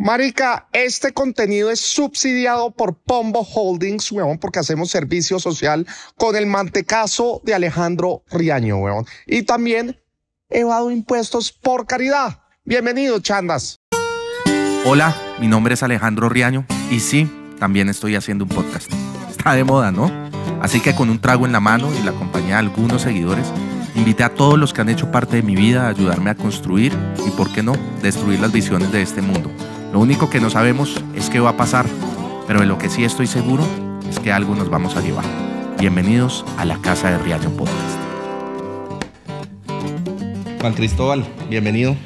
Marica, este contenido es subsidiado por Pombo Holdings, weón, porque hacemos servicio social con el mantecazo de Alejandro Riaño, weón. Y también evado impuestos por caridad. Bienvenido, Chandas. Hola, mi nombre es Alejandro Riaño y sí, también estoy haciendo un podcast. Está de moda, ¿no? Así que con un trago en la mano y la compañía de algunos seguidores, Invité a todos los que han hecho parte de mi vida a ayudarme a construir y, por qué no, destruir las visiones de este mundo. Lo único que no sabemos es qué va a pasar, pero de lo que sí estoy seguro es que algo nos vamos a llevar. Bienvenidos a la Casa de Realion Podcast. Juan Cristóbal, bienvenido.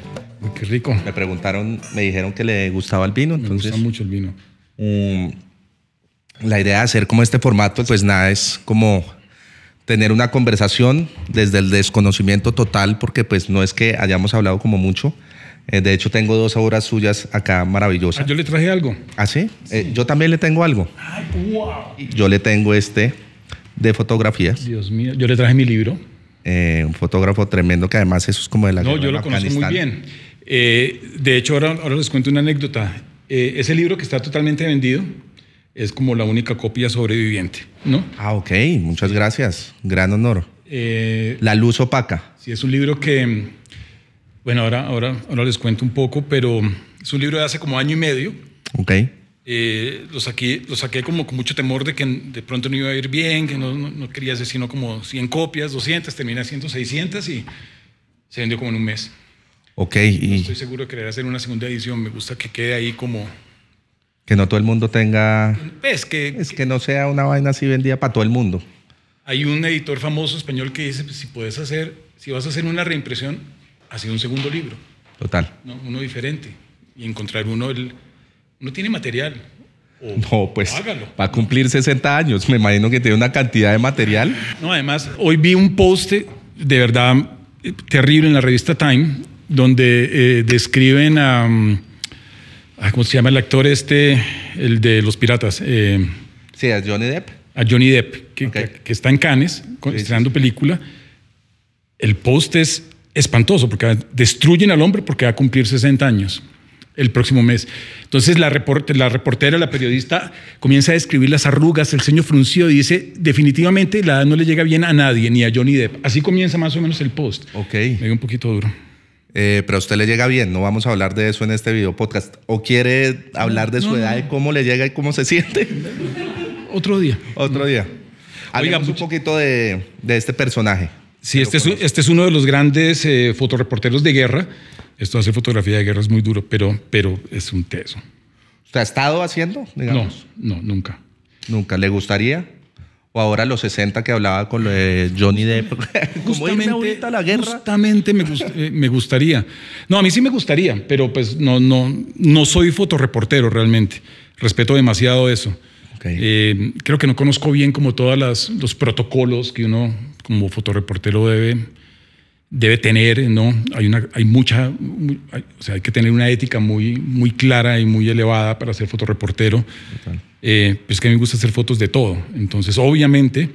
qué rico. Me preguntaron, me dijeron que le gustaba el vino. Me gusta mucho el vino. Um, la idea de hacer como este formato, pues nada, es como tener una conversación desde el desconocimiento total, porque pues no es que hayamos hablado como mucho, eh, de hecho, tengo dos obras suyas acá maravillosas. Ah, yo le traje algo. ¿Ah, eh, sí? yo también le tengo algo. Ay, wow. Yo le tengo este de fotografías. Dios mío, yo le traje mi libro. Eh, un fotógrafo tremendo que además eso es como de la... No, yo lo conozco muy bien. de hecho, ahora, ahora, les cuento una anécdota. ese libro que está totalmente vendido es como la única copia sobreviviente, ¿no? Ah, ok, muchas gracias. Gran honor. la luz opaca. Sí, es un libro que bueno, ahora, ahora, ahora les cuento un poco, pero es un libro de hace como año y medio. Ok. Eh, lo, saqué, lo saqué como con mucho temor de que de pronto no iba a ir bien, que no, no, quería hacer sino como 100 copias, 200, termina haciendo 600 y se vendió como en un mes. Ok. Y estoy seguro de querer hacer una segunda edición, me gusta que quede ahí como... Que no todo el mundo tenga... Pues que, es que, no sea una vaina así vendida para todo el mundo. Hay un editor famoso español que dice, pues, si puedes hacer, si vas a hacer una reimpresión, sido un segundo libro. Total. Uno diferente. Y encontrar uno, él no tiene material. no, pues hágalo. va a cumplir 60 años. Me imagino que tiene una cantidad de material. No, además, hoy vi un poste de verdad eh, terrible en la revista Time, donde eh, describen a, mm, ¿Cómo se llama el actor este? El de Los Piratas. Eh, sí, a Johnny Depp. A Johnny Depp, que, está en Cannes, estrenando película. El post es espantoso, porque destruyen al hombre porque va a cumplir 60 años el próximo mes. Entonces la, reportera, la periodista, comienza a describir las arrugas, el ceño fruncido y dice, definitivamente la edad no le llega bien a nadie, ni a Johnny Depp. Así comienza más o menos el post. Ok. Me un poquito duro. Eh, pero a usted le llega bien, no vamos a hablar de eso en este video podcast. ¿O quiere hablar de su edad y cómo le llega y cómo se siente? Otro día. Otro día. Hablamos un poquito de este personaje. Sí, este es, este es, uno de los grandes eh, fotoreporteros de guerra. Esto hacer fotografía de guerra es muy duro, pero, pero es un teso. ¿Usted ha estado haciendo? No, no, nunca. ¿Nunca? ¿Le gustaría? O ahora los 60 que hablaba con Johnny Depp. justamente, la guerra? Justamente me, eh, me, gustaría. No, a mí sí me gustaría, pero pues no, no, no soy fotoreportero realmente. Respeto demasiado eso. Eh, creo que no conozco bien como todos los protocolos que uno como fotoreportero debe, debe tener, ¿no? Hay, una, hay mucha, o sea, hay que tener una ética muy, muy clara y muy elevada para ser fotoreportero. Eh, pues que a mí me gusta hacer fotos de todo. Entonces, obviamente,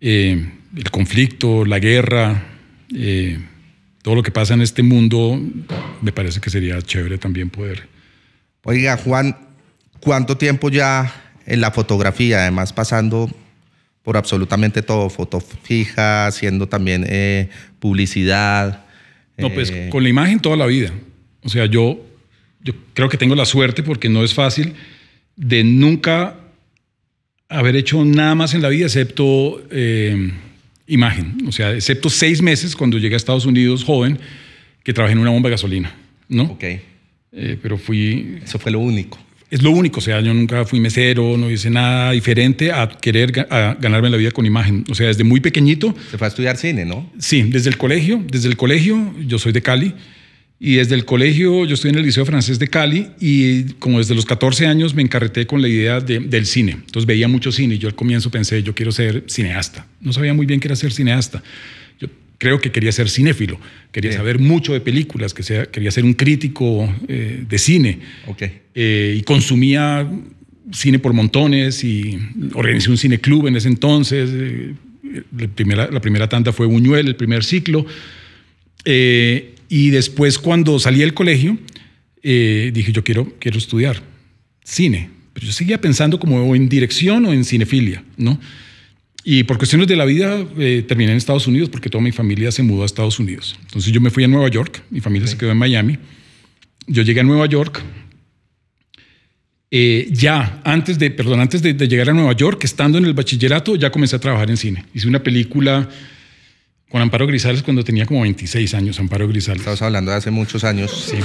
eh, el conflicto, la guerra, eh, todo lo que pasa en este mundo, me parece que sería chévere también poder. Oiga, Juan, ¿cuánto tiempo ya en la fotografía, además pasando por absolutamente todo, foto fija, haciendo también eh, publicidad. No, pues eh, con la imagen toda la vida. O sea, yo, yo creo que tengo la suerte porque no es fácil de nunca haber hecho nada más en la vida excepto eh, imagen. O sea, excepto seis meses cuando llegué a Estados Unidos joven que trabajé en una bomba de gasolina, ¿no? Ok. pero fui... Eso fue lo único. Es lo único, o sea, yo nunca fui mesero, no hice nada diferente a querer ganarme la vida con imagen. O sea, desde muy pequeñito. Se fue a estudiar cine, ¿no? Sí, desde el colegio, desde el colegio, yo soy de Cali. Y desde el colegio, yo estoy en el Liceo Francés de Cali y como desde los 14 años me encarreté con la idea del cine. Entonces veía mucho cine y yo al comienzo pensé, yo quiero ser cineasta. No sabía muy bien qué era ser cineasta creo que quería ser cinéfilo, quería saber mucho de películas, que sea, quería ser un crítico eh, de cine. Okay. Eh, y consumía cine por montones y organizé un cineclub en ese entonces. Eh, la, primera, la primera, tanda fue Buñuel, el primer ciclo. y después cuando salí del colegio, dije yo quiero, quiero estudiar cine. Pero yo seguía pensando como en dirección o en cinefilia, ¿no? Y por cuestiones de la vida eh, terminé en Estados Unidos porque toda mi familia se mudó a Estados Unidos. Entonces yo me fui a Nueva York, mi familia se quedó en Miami. Yo llegué a Nueva York. Eh, ya antes de, perdón, antes de, de llegar a Nueva York, estando en el bachillerato, ya comencé a trabajar en cine. Hice una película con Amparo Grisales cuando tenía como 26 años, Amparo Grisales. Estamos hablando de hace muchos años. Sí.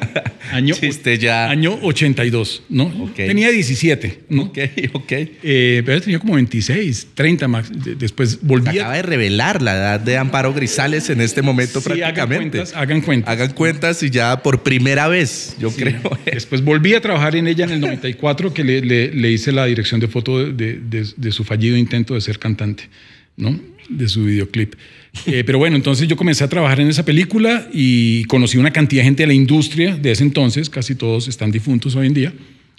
año, ya. año 82, ¿no? Tenía 17, ¿no? Ok, ok. Eh, pero tenía como 26, 30 más. Después volví. Acaba de revelar la edad de Amparo Grisales en este momento prácticamente. Hagan cuentas, hagan cuentas. Hagan y ya por primera vez, yo creo. Después volví a trabajar en ella en el 94, que le, hice la dirección de foto de su fallido intento de ser cantante, ¿no? De su videoclip. Eh, pero bueno, entonces yo comencé a trabajar en esa película y conocí una cantidad de gente de la industria de ese entonces, casi todos están difuntos hoy en día.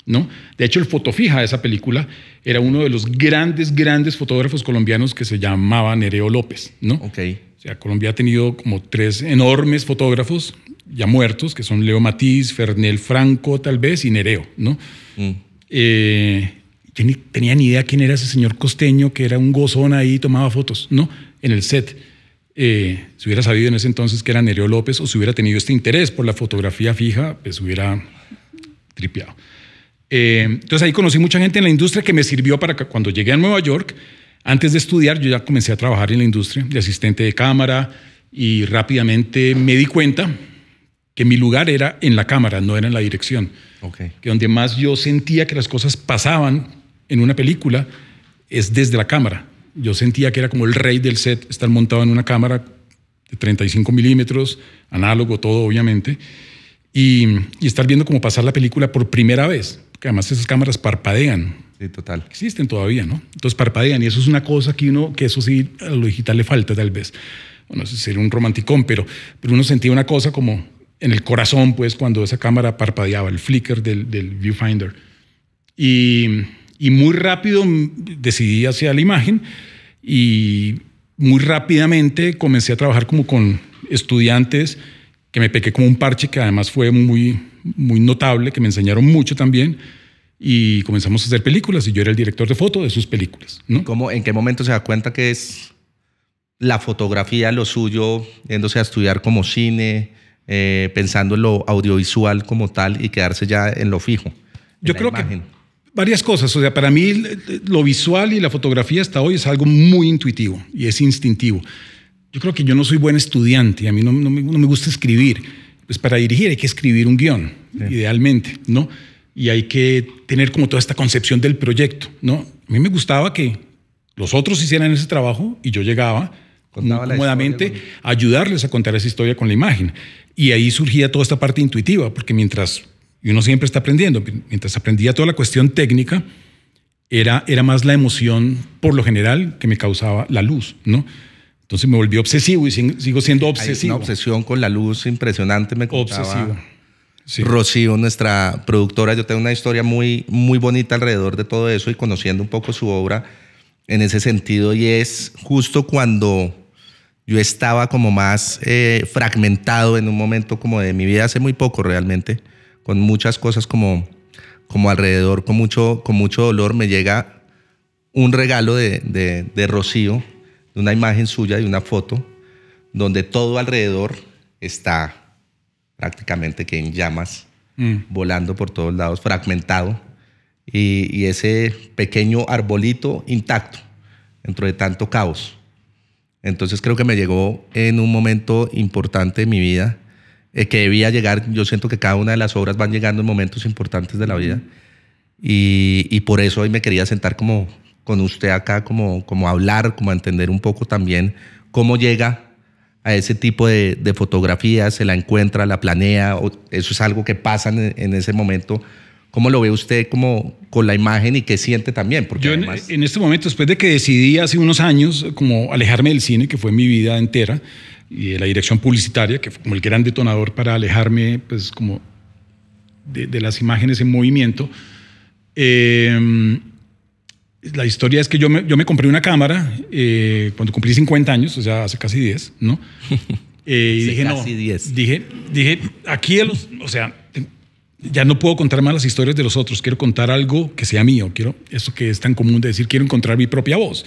¿No? De hecho, el fotofija de esa película era uno de los grandes, grandes fotógrafos colombianos que se llamaba Nereo López. ¿no? ok O sea, Colombia ha tenido como tres enormes fotógrafos ya muertos, que son Leo Matiz, Fernel Franco tal vez y Nereo. ¿no? Mm. Eh, yo ni tenía ni idea quién era ese señor costeño que era un gozón ahí y tomaba fotos, ¿no? En el set. Eh, si hubiera sabido en ese entonces que era Nereo López o si hubiera tenido este interés por la fotografía fija, pues hubiera tripeado. Eh, entonces ahí conocí mucha gente en la industria que me sirvió para que cuando llegué a Nueva York, antes de estudiar, yo ya comencé a trabajar en la industria de asistente de cámara y rápidamente me di cuenta que mi lugar era en la cámara, no era en la dirección. Que donde más yo sentía que las cosas pasaban en una película es desde la cámara yo sentía que era como el rey del set, estar montado en una cámara de 35 milímetros, análogo, todo obviamente, y, estar viendo cómo pasar la película por primera vez, que además esas cámaras parpadean. Sí, total. Existen todavía, ¿no? Entonces parpadean, y eso es una cosa que uno, que eso sí a lo digital le falta tal vez. Bueno, sería un romanticón, pero, pero uno sentía una cosa como en el corazón, pues, cuando esa cámara parpadeaba, el flicker del, del viewfinder. Y y muy rápido decidí hacia la imagen y muy rápidamente comencé a trabajar como con estudiantes que me pequé como un parche que además fue muy, muy notable, que me enseñaron mucho también y comenzamos a hacer películas y yo era el director de foto de sus películas. ¿no? ¿Cómo, ¿En qué momento se da cuenta que es la fotografía lo suyo, yéndose a estudiar como cine, eh, pensando en lo audiovisual como tal y quedarse ya en lo fijo? Yo creo que varias cosas. O sea, para mí lo visual y la fotografía hasta hoy es algo muy intuitivo y es instintivo. Yo creo que yo no soy buen estudiante, a mí no, me, gusta escribir. Pues para dirigir hay que escribir un guión, idealmente, ¿no? Y hay que tener como toda esta concepción del proyecto, ¿no? A mí me gustaba que los otros hicieran ese trabajo y yo llegaba cómodamente a ayudarles a contar esa historia con la imagen. Y ahí surgía toda esta parte intuitiva, porque mientras y uno siempre está aprendiendo. Mientras aprendía toda la cuestión técnica, era, era más la emoción, por lo general, que me causaba la luz, ¿no? Entonces me volví obsesivo y sigo siendo obsesivo. Hay una obsesión con la luz impresionante, me Obsesivo. Rocío, nuestra productora, yo tengo una historia muy, muy bonita alrededor de todo eso y conociendo un poco su obra en ese sentido. Y es justo cuando yo estaba como más eh, fragmentado en un momento como de mi vida, hace muy poco realmente con muchas cosas como, como alrededor, con mucho, con mucho dolor, me llega un regalo de, Rocío, de una imagen suya, de una foto, donde todo alrededor está prácticamente que en llamas, mm. volando por todos lados, fragmentado, y, y ese pequeño arbolito intacto dentro de tanto caos. Entonces creo que me llegó en un momento importante de mi vida eh, que debía llegar. Yo siento que cada una de las obras van llegando en momentos importantes de la vida. Y, por eso hoy me quería sentar como con usted acá, como, como hablar, como entender un poco también cómo llega a ese tipo de, de fotografía, se la encuentra, la planea, o eso es algo que pasa en, ese momento. ¿Cómo lo ve usted como con la imagen y qué siente también? Porque Yo además... en, en, este momento, después de que decidí hace unos años como alejarme del cine, que fue mi vida entera, y de la dirección publicitaria, que fue como el gran detonador para alejarme pues, como de, las imágenes en movimiento. Eh, la historia es que yo me, yo me compré una cámara eh, cuando cumplí 50 años, o sea, hace casi 10, ¿no? Eh, dije, casi no, 10. Dije, dije, aquí, los, o sea, ya no puedo contar más las historias de los otros, quiero contar algo que sea mío, quiero, eso que es tan común de decir, quiero encontrar mi propia voz.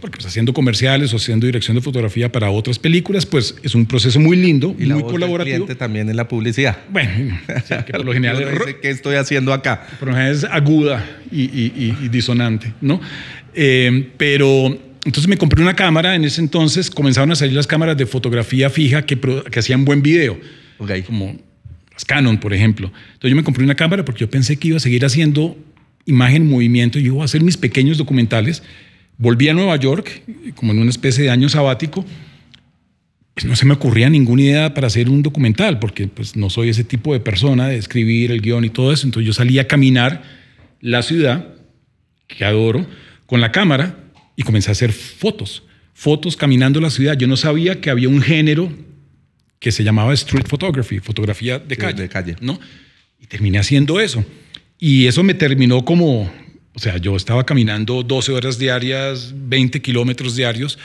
Porque pues, haciendo comerciales o haciendo dirección de fotografía para otras películas, pues es un proceso muy lindo, y muy la voz colaborativo. Del también en la publicidad. Bueno, que por lo general es ¿Qué estoy haciendo acá? Por lo general es aguda y, disonante, ¿no? Eh, pero entonces me compré una cámara, en ese entonces comenzaron a salir las cámaras de fotografía fija que, que hacían buen video. Okay. Como Canon, por ejemplo. Entonces yo me compré una cámara porque yo pensé que iba a seguir haciendo imagen, movimiento, y yo iba a hacer mis pequeños documentales. Volví a Nueva York, como en una especie de año sabático, pues, no se me ocurría ninguna idea para hacer un documental, porque pues no soy ese tipo de persona de escribir el guión y todo eso. Entonces yo salí a caminar la ciudad, que adoro, con la cámara y comencé a hacer fotos. Fotos caminando la ciudad. Yo no sabía que había un género que se llamaba Street Photography, fotografía de calle. de calle. ¿no? Y terminé haciendo eso. Y eso me terminó como, o sea, yo estaba caminando 12 horas diarias, 20 kilómetros diarios,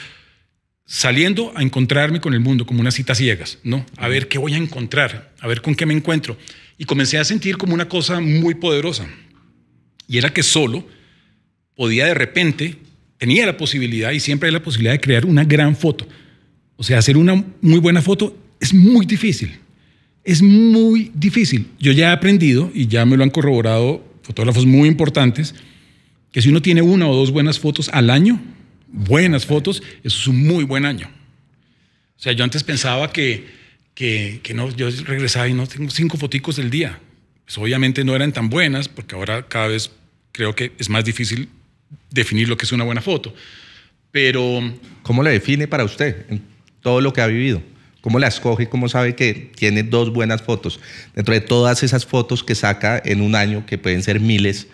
saliendo a encontrarme con el mundo, como unas citas ciegas, ¿no? A ver qué voy a encontrar, a ver con qué me encuentro. Y comencé a sentir como una cosa muy poderosa. Y era que solo podía de repente, tenía la posibilidad, y siempre hay la posibilidad de crear una gran foto. O sea, hacer una muy buena foto es muy difícil. Es muy difícil. Yo ya he aprendido y ya me lo han corroborado fotógrafos muy importantes, que si uno tiene una o dos buenas fotos al año, buenas fotos, eso es un muy buen año. O sea, yo antes pensaba que, que, no, yo regresaba y no tengo cinco foticos del día. Pues obviamente no eran tan buenas, porque ahora cada vez creo que es más difícil definir lo que es una buena foto. Pero. ¿Cómo la define para usted en todo lo que ha vivido? cómo la escoge cómo sabe que tiene dos buenas fotos. Dentro de todas esas fotos que saca en un año, que pueden ser miles,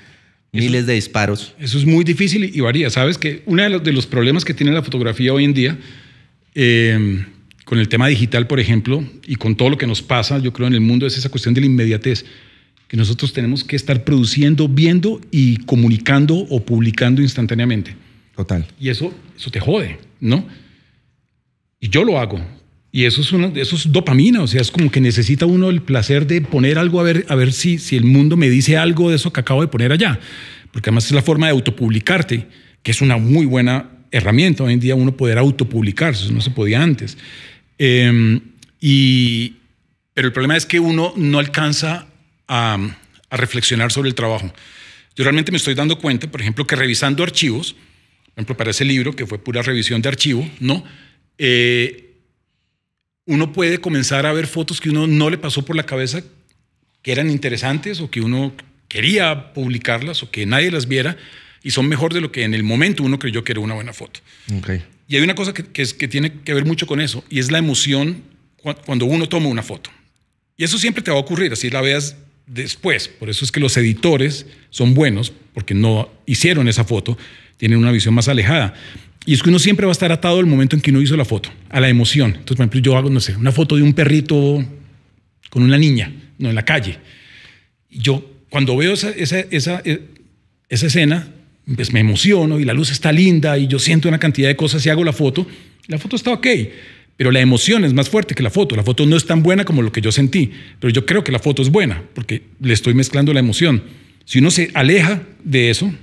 miles de disparos. Eso es muy difícil y varía. Sabes que uno de los, problemas que tiene la fotografía hoy en día, em, con el tema digital, por ejemplo, y con todo lo que nos pasa, yo creo, en el mundo, es esa cuestión de la inmediatez que nosotros tenemos que estar produciendo, viendo y comunicando o publicando instantáneamente. Total. Y eso, eso te jode, ¿no? Y yo lo hago. Y eso es, eso dopamina, o sea, es como que necesita uno el placer de poner algo a ver, a ver si, si el mundo me dice algo de eso que acabo de poner allá. Porque además es la forma de autopublicarte, que es una muy buena herramienta hoy en día uno poder autopublicarse, eso no se podía antes. Em, pero el problema es que uno no alcanza a, reflexionar sobre el trabajo. Yo realmente me estoy dando cuenta, por ejemplo, que revisando archivos, por ejemplo, para ese libro que fue pura revisión de archivo, ¿no? Eh, uno puede comenzar a ver fotos que uno no le pasó por la cabeza, que eran interesantes o que uno quería publicarlas o que nadie las viera y son mejor de lo que en el momento uno creyó que era una buena foto. Y hay una cosa que, tiene que ver mucho con eso y es la emoción cuando uno toma una foto. Y eso siempre te va a ocurrir, así la veas después. Por eso es que los editores son buenos porque no hicieron esa foto, tienen una visión más alejada. Y es que uno siempre va a estar atado al momento en que uno hizo la foto, a la emoción. Entonces, por ejemplo, yo hago, no sé, una foto de un perrito con una niña, no en la calle. Y Yo, cuando veo esa, e, esa, escena, pues me emociono y la luz está linda y yo siento una cantidad de cosas y hago la foto. La foto está ok, pero la emoción es más fuerte que la foto. La foto no es tan buena como lo que yo sentí, pero yo creo que la foto es buena porque le estoy mezclando la emoción. Si uno se aleja de eso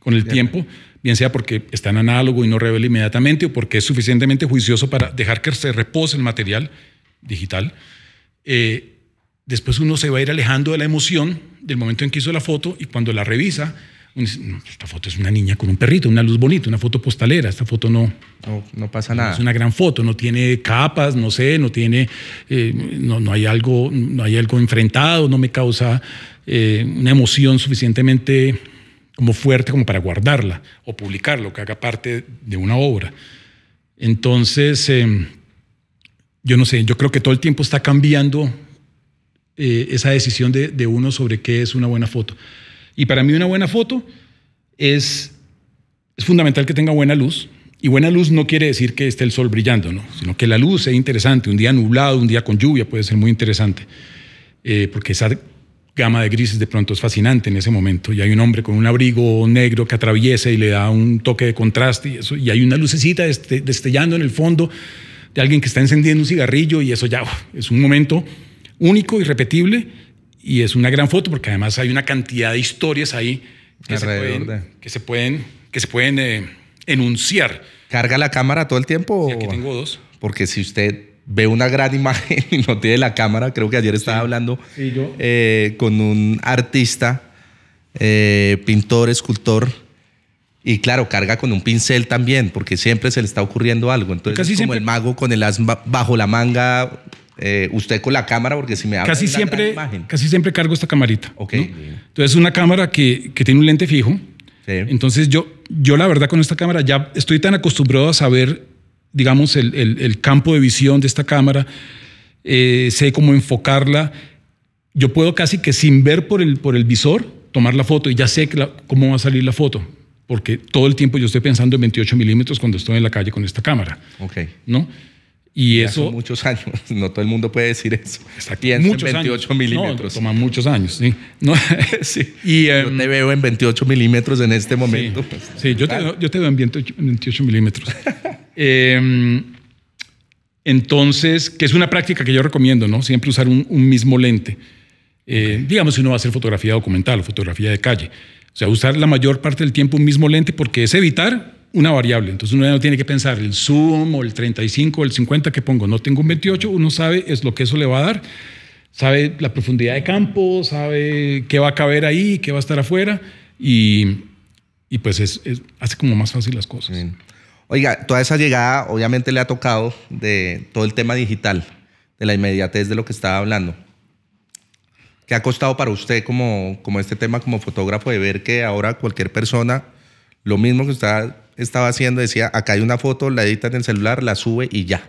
con el tiempo, bien sea porque está en análogo y no revela inmediatamente o porque es suficientemente juicioso para dejar que se repose el material digital. Eh, después uno se va a ir alejando de la emoción del momento en que hizo la foto y cuando la revisa, uno dice, esta foto es una niña con un perrito, una luz bonita, una foto postalera, esta foto no... No, no pasa nada. es una gran foto, no tiene capas, no sé, no tiene... Eh, no, no, hay algo, no hay algo enfrentado, no me causa eh, una emoción suficientemente como fuerte como para guardarla o publicarlo, que haga parte de una obra. Entonces, eh, yo no sé, yo creo que todo el tiempo está cambiando eh, esa decisión de, uno sobre qué es una buena foto. Y para mí una buena foto es, es fundamental que tenga buena luz. Y buena luz no quiere decir que esté el sol brillando, ¿no? sino que la luz sea interesante. Un día nublado, un día con lluvia puede ser muy interesante, eh, porque esa gama de grises de pronto es fascinante en ese momento. Y hay un hombre con un abrigo negro que atraviesa y le da un toque de contraste y, hay una lucecita destellando en el fondo de alguien que está encendiendo un cigarrillo y eso ya es un momento único, irrepetible y es una gran foto porque además hay una cantidad de historias ahí que, se pueden, que se pueden, eh, enunciar. ¿Carga la cámara todo el tiempo? tengo dos. Porque si usted ve una gran imagen y no tiene la cámara. Creo que ayer estaba hablando eh, con un artista, eh, pintor, escultor. Y claro, carga con un pincel también, porque siempre se le está ocurriendo algo. Entonces, casi como el mago con el asma bajo la manga, eh, usted con la cámara, porque si me casi siempre, Casi siempre cargo esta camarita. ok Entonces, una cámara que, tiene un lente fijo. Sí. Entonces, yo, yo la verdad con esta cámara ya estoy tan acostumbrado a saber digamos, el, el, campo de visión de esta cámara, eh, sé cómo enfocarla. Yo puedo casi que sin ver por el, por el visor tomar la foto y ya sé cómo va a salir la foto, porque todo el tiempo yo estoy pensando en 28 milímetros cuando estoy en la calle con esta cámara. Ok. ¿No? Y eso. muchos años. No todo el mundo puede decir eso. aquí en 28 milímetros. toma muchos años, sí. No, sí. Y, yo em, veo en 28 milímetros en este momento. Sí, yo, te, yo, te, veo en 28 milímetros. Em, entonces, que es una práctica que yo recomiendo, ¿no? Siempre usar un, mismo lente. Eh, digamos si uno va a hacer fotografía documental o fotografía de calle. O sea, usar la mayor parte del tiempo un mismo lente porque es evitar una variable. Entonces uno ya no tiene que pensar el zoom o el 35 o el 50 que pongo. No tengo un 28, uno sabe es lo que eso le va a dar. Sabe la profundidad de campo, sabe qué va a caber ahí, qué va a estar afuera y, y pues es, hace como más fácil las cosas. Oiga, toda esa llegada obviamente le ha tocado de todo el tema digital, de la inmediatez de lo que estaba hablando. ¿Qué ha costado para usted como, como este tema como fotógrafo de ver que ahora cualquier persona, lo mismo que usted estaba haciendo, decía, acá hay una foto, la edita en el celular, la sube y ya?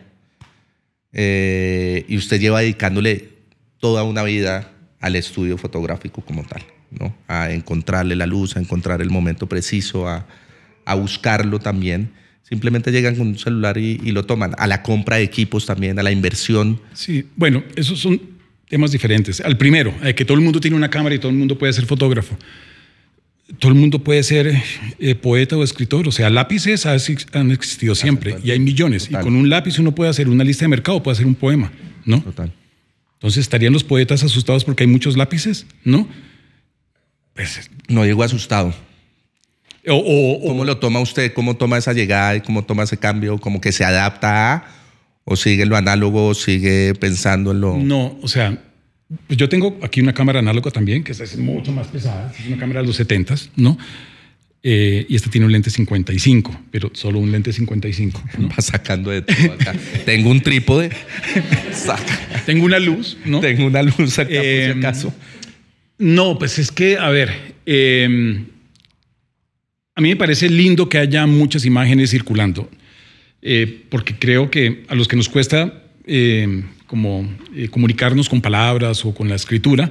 Eh, y usted lleva dedicándole toda una vida al estudio fotográfico como tal, ¿no? A encontrarle la luz, a encontrar el momento preciso, a, a buscarlo también. Simplemente llegan con un celular y, lo toman. A la compra de equipos también, a la inversión. Sí, bueno, esos son temas diferentes. Al primero, eh, que todo el mundo tiene una cámara y todo el mundo puede ser fotógrafo. Todo el mundo puede ser eh, poeta o escritor. O sea, lápices han existido siempre y hay millones. Y con un lápiz uno puede hacer una lista de mercado, puede hacer un poema, ¿no? Entonces, ¿estarían los poetas asustados porque hay muchos lápices? ¿No? Pues, no llego asustado. O, ¿Cómo lo toma usted? ¿Cómo toma esa llegada y cómo toma ese cambio? ¿Cómo que se adapta o sigue lo análogo, sigue pensando en lo...? No, o sea, yo tengo aquí una cámara análoga también, que es mucho más pesada, es una cámara de los 70, ¿no? Eh, y esta tiene un lente 55, pero solo un lente 55. Va sacando de todo Tengo un trípode. Tengo una luz, ¿no? Tengo una luz acá, por si em, No, pues es que, a ver, em, a mí me parece lindo que haya muchas imágenes circulando, eh, porque creo que a los que nos cuesta eh, como eh, comunicarnos con palabras o con la escritura,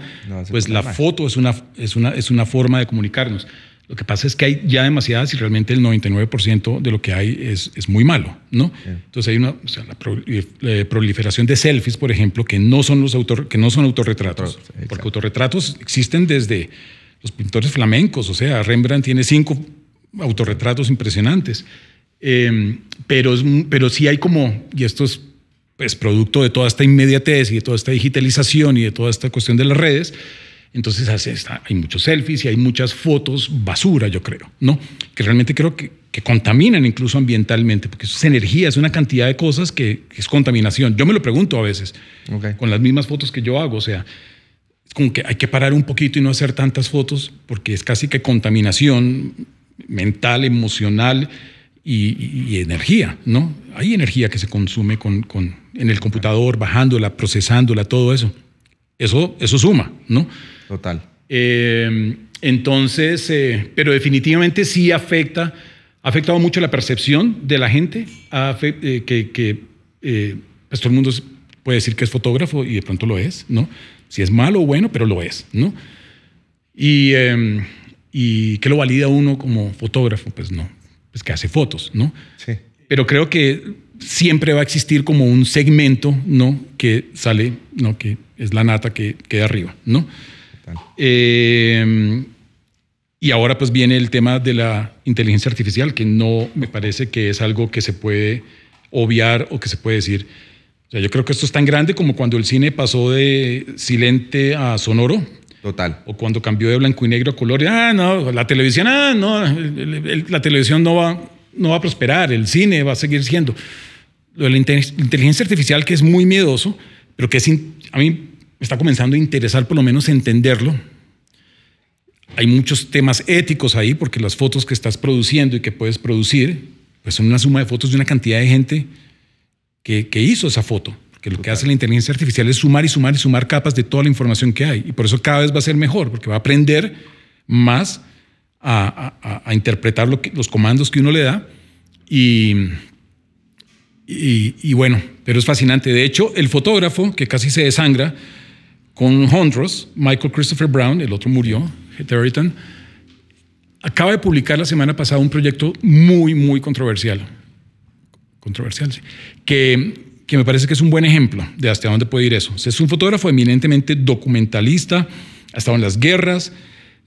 pues la foto es una, es, una, es una forma de comunicarnos. Lo que pasa es que hay ya demasiadas y realmente el 99% de lo que hay es, es muy malo, ¿no? Entonces hay una proliferación de selfies, por ejemplo, que no son los que no son autorretratos, porque autorretratos existen desde los pintores flamencos, o sea, Rembrandt tiene cinco autorretratos impresionantes. Em, pero, pero sí hay como, y esto es pues, producto de toda esta inmediatez y de toda esta digitalización y de toda esta cuestión de las redes, entonces hay muchos selfies y hay muchas fotos basura, yo creo, ¿no? Que realmente creo que, que contaminan incluso ambientalmente, porque sus es energía, es una cantidad de cosas que, es contaminación. Yo me lo pregunto a veces, con las mismas fotos que yo hago, o sea, es como que hay que parar un poquito y no hacer tantas fotos, porque es casi que contaminación mental, emocional y, energía, ¿no? Hay energía que se consume con, con, en el computador, bajándola, procesándola, todo eso. Eso, eso suma, ¿no? Total. Eh, entonces, eh, pero definitivamente sí afecta, ha afectado mucho la percepción de la gente, eh, que, que pues todo el mundo puede decir que es fotógrafo y de pronto lo es, ¿no? Si es malo o bueno, pero lo es, ¿no? Y em, ¿Y qué lo valida uno como fotógrafo? Pues no, pues que hace fotos, ¿no? Sí. Pero creo que siempre va a existir como un segmento, ¿no? Que sale, ¿no? Que es la nata que queda arriba, ¿no? Eh, y ahora pues viene el tema de la inteligencia artificial, que no me parece que es algo que se puede obviar o que se puede decir. O sea, yo creo que esto es tan grande como cuando el cine pasó de silente a sonoro, Total. O cuando cambió de blanco y negro a color, ah, no, la televisión, ah, no, la televisión no va, no va a prosperar, el cine va a seguir siendo. Lo de la inteligencia artificial, que es muy miedoso, pero que a mí me está comenzando a interesar por lo menos entenderlo. Hay muchos temas éticos ahí, porque las fotos que estás produciendo y que puedes producir, pues son una suma de fotos de una cantidad de gente que hizo esa foto que lo que hace la inteligencia artificial es sumar y sumar y sumar capas de toda la información que hay. Y por eso cada vez va a ser mejor, porque va a aprender más a, interpretar los comandos que uno le da. Y, bueno, pero es fascinante. De hecho, el fotógrafo que casi se desangra con Hondros, Michael Christopher Brown, el otro murió, Heatherton, acaba de publicar la semana pasada un proyecto muy, muy controversial. Controversial, sí. Que que me parece que es un buen ejemplo de hasta dónde puede ir eso. es un fotógrafo eminentemente documentalista, ha estado en las guerras,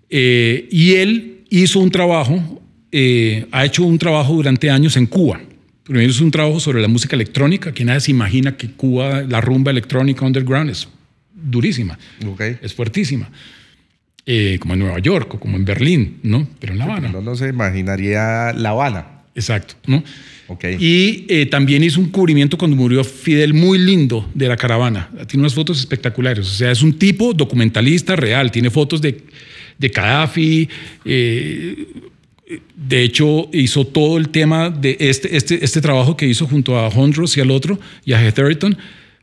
eh, y él hizo un trabajo, eh, ha hecho un trabajo durante años en Cuba. Primero es un trabajo sobre la música electrónica, que nadie se imagina que Cuba, la rumba electrónica underground es durísima, es fuertísima. Eh, como en Nueva York o como en Berlín, ¿no? Pero en La Habana. no se imaginaría La Habana. Exacto, ¿no? Okay. Y eh, también hizo un cubrimiento cuando murió Fidel muy lindo de la caravana. Tiene unas fotos espectaculares. O sea, es un tipo documentalista real. Tiene fotos de, de Gaddafi. Eh, de hecho, hizo todo el tema de este, este, este trabajo que hizo junto a Hondros y al otro, y a Heatherton.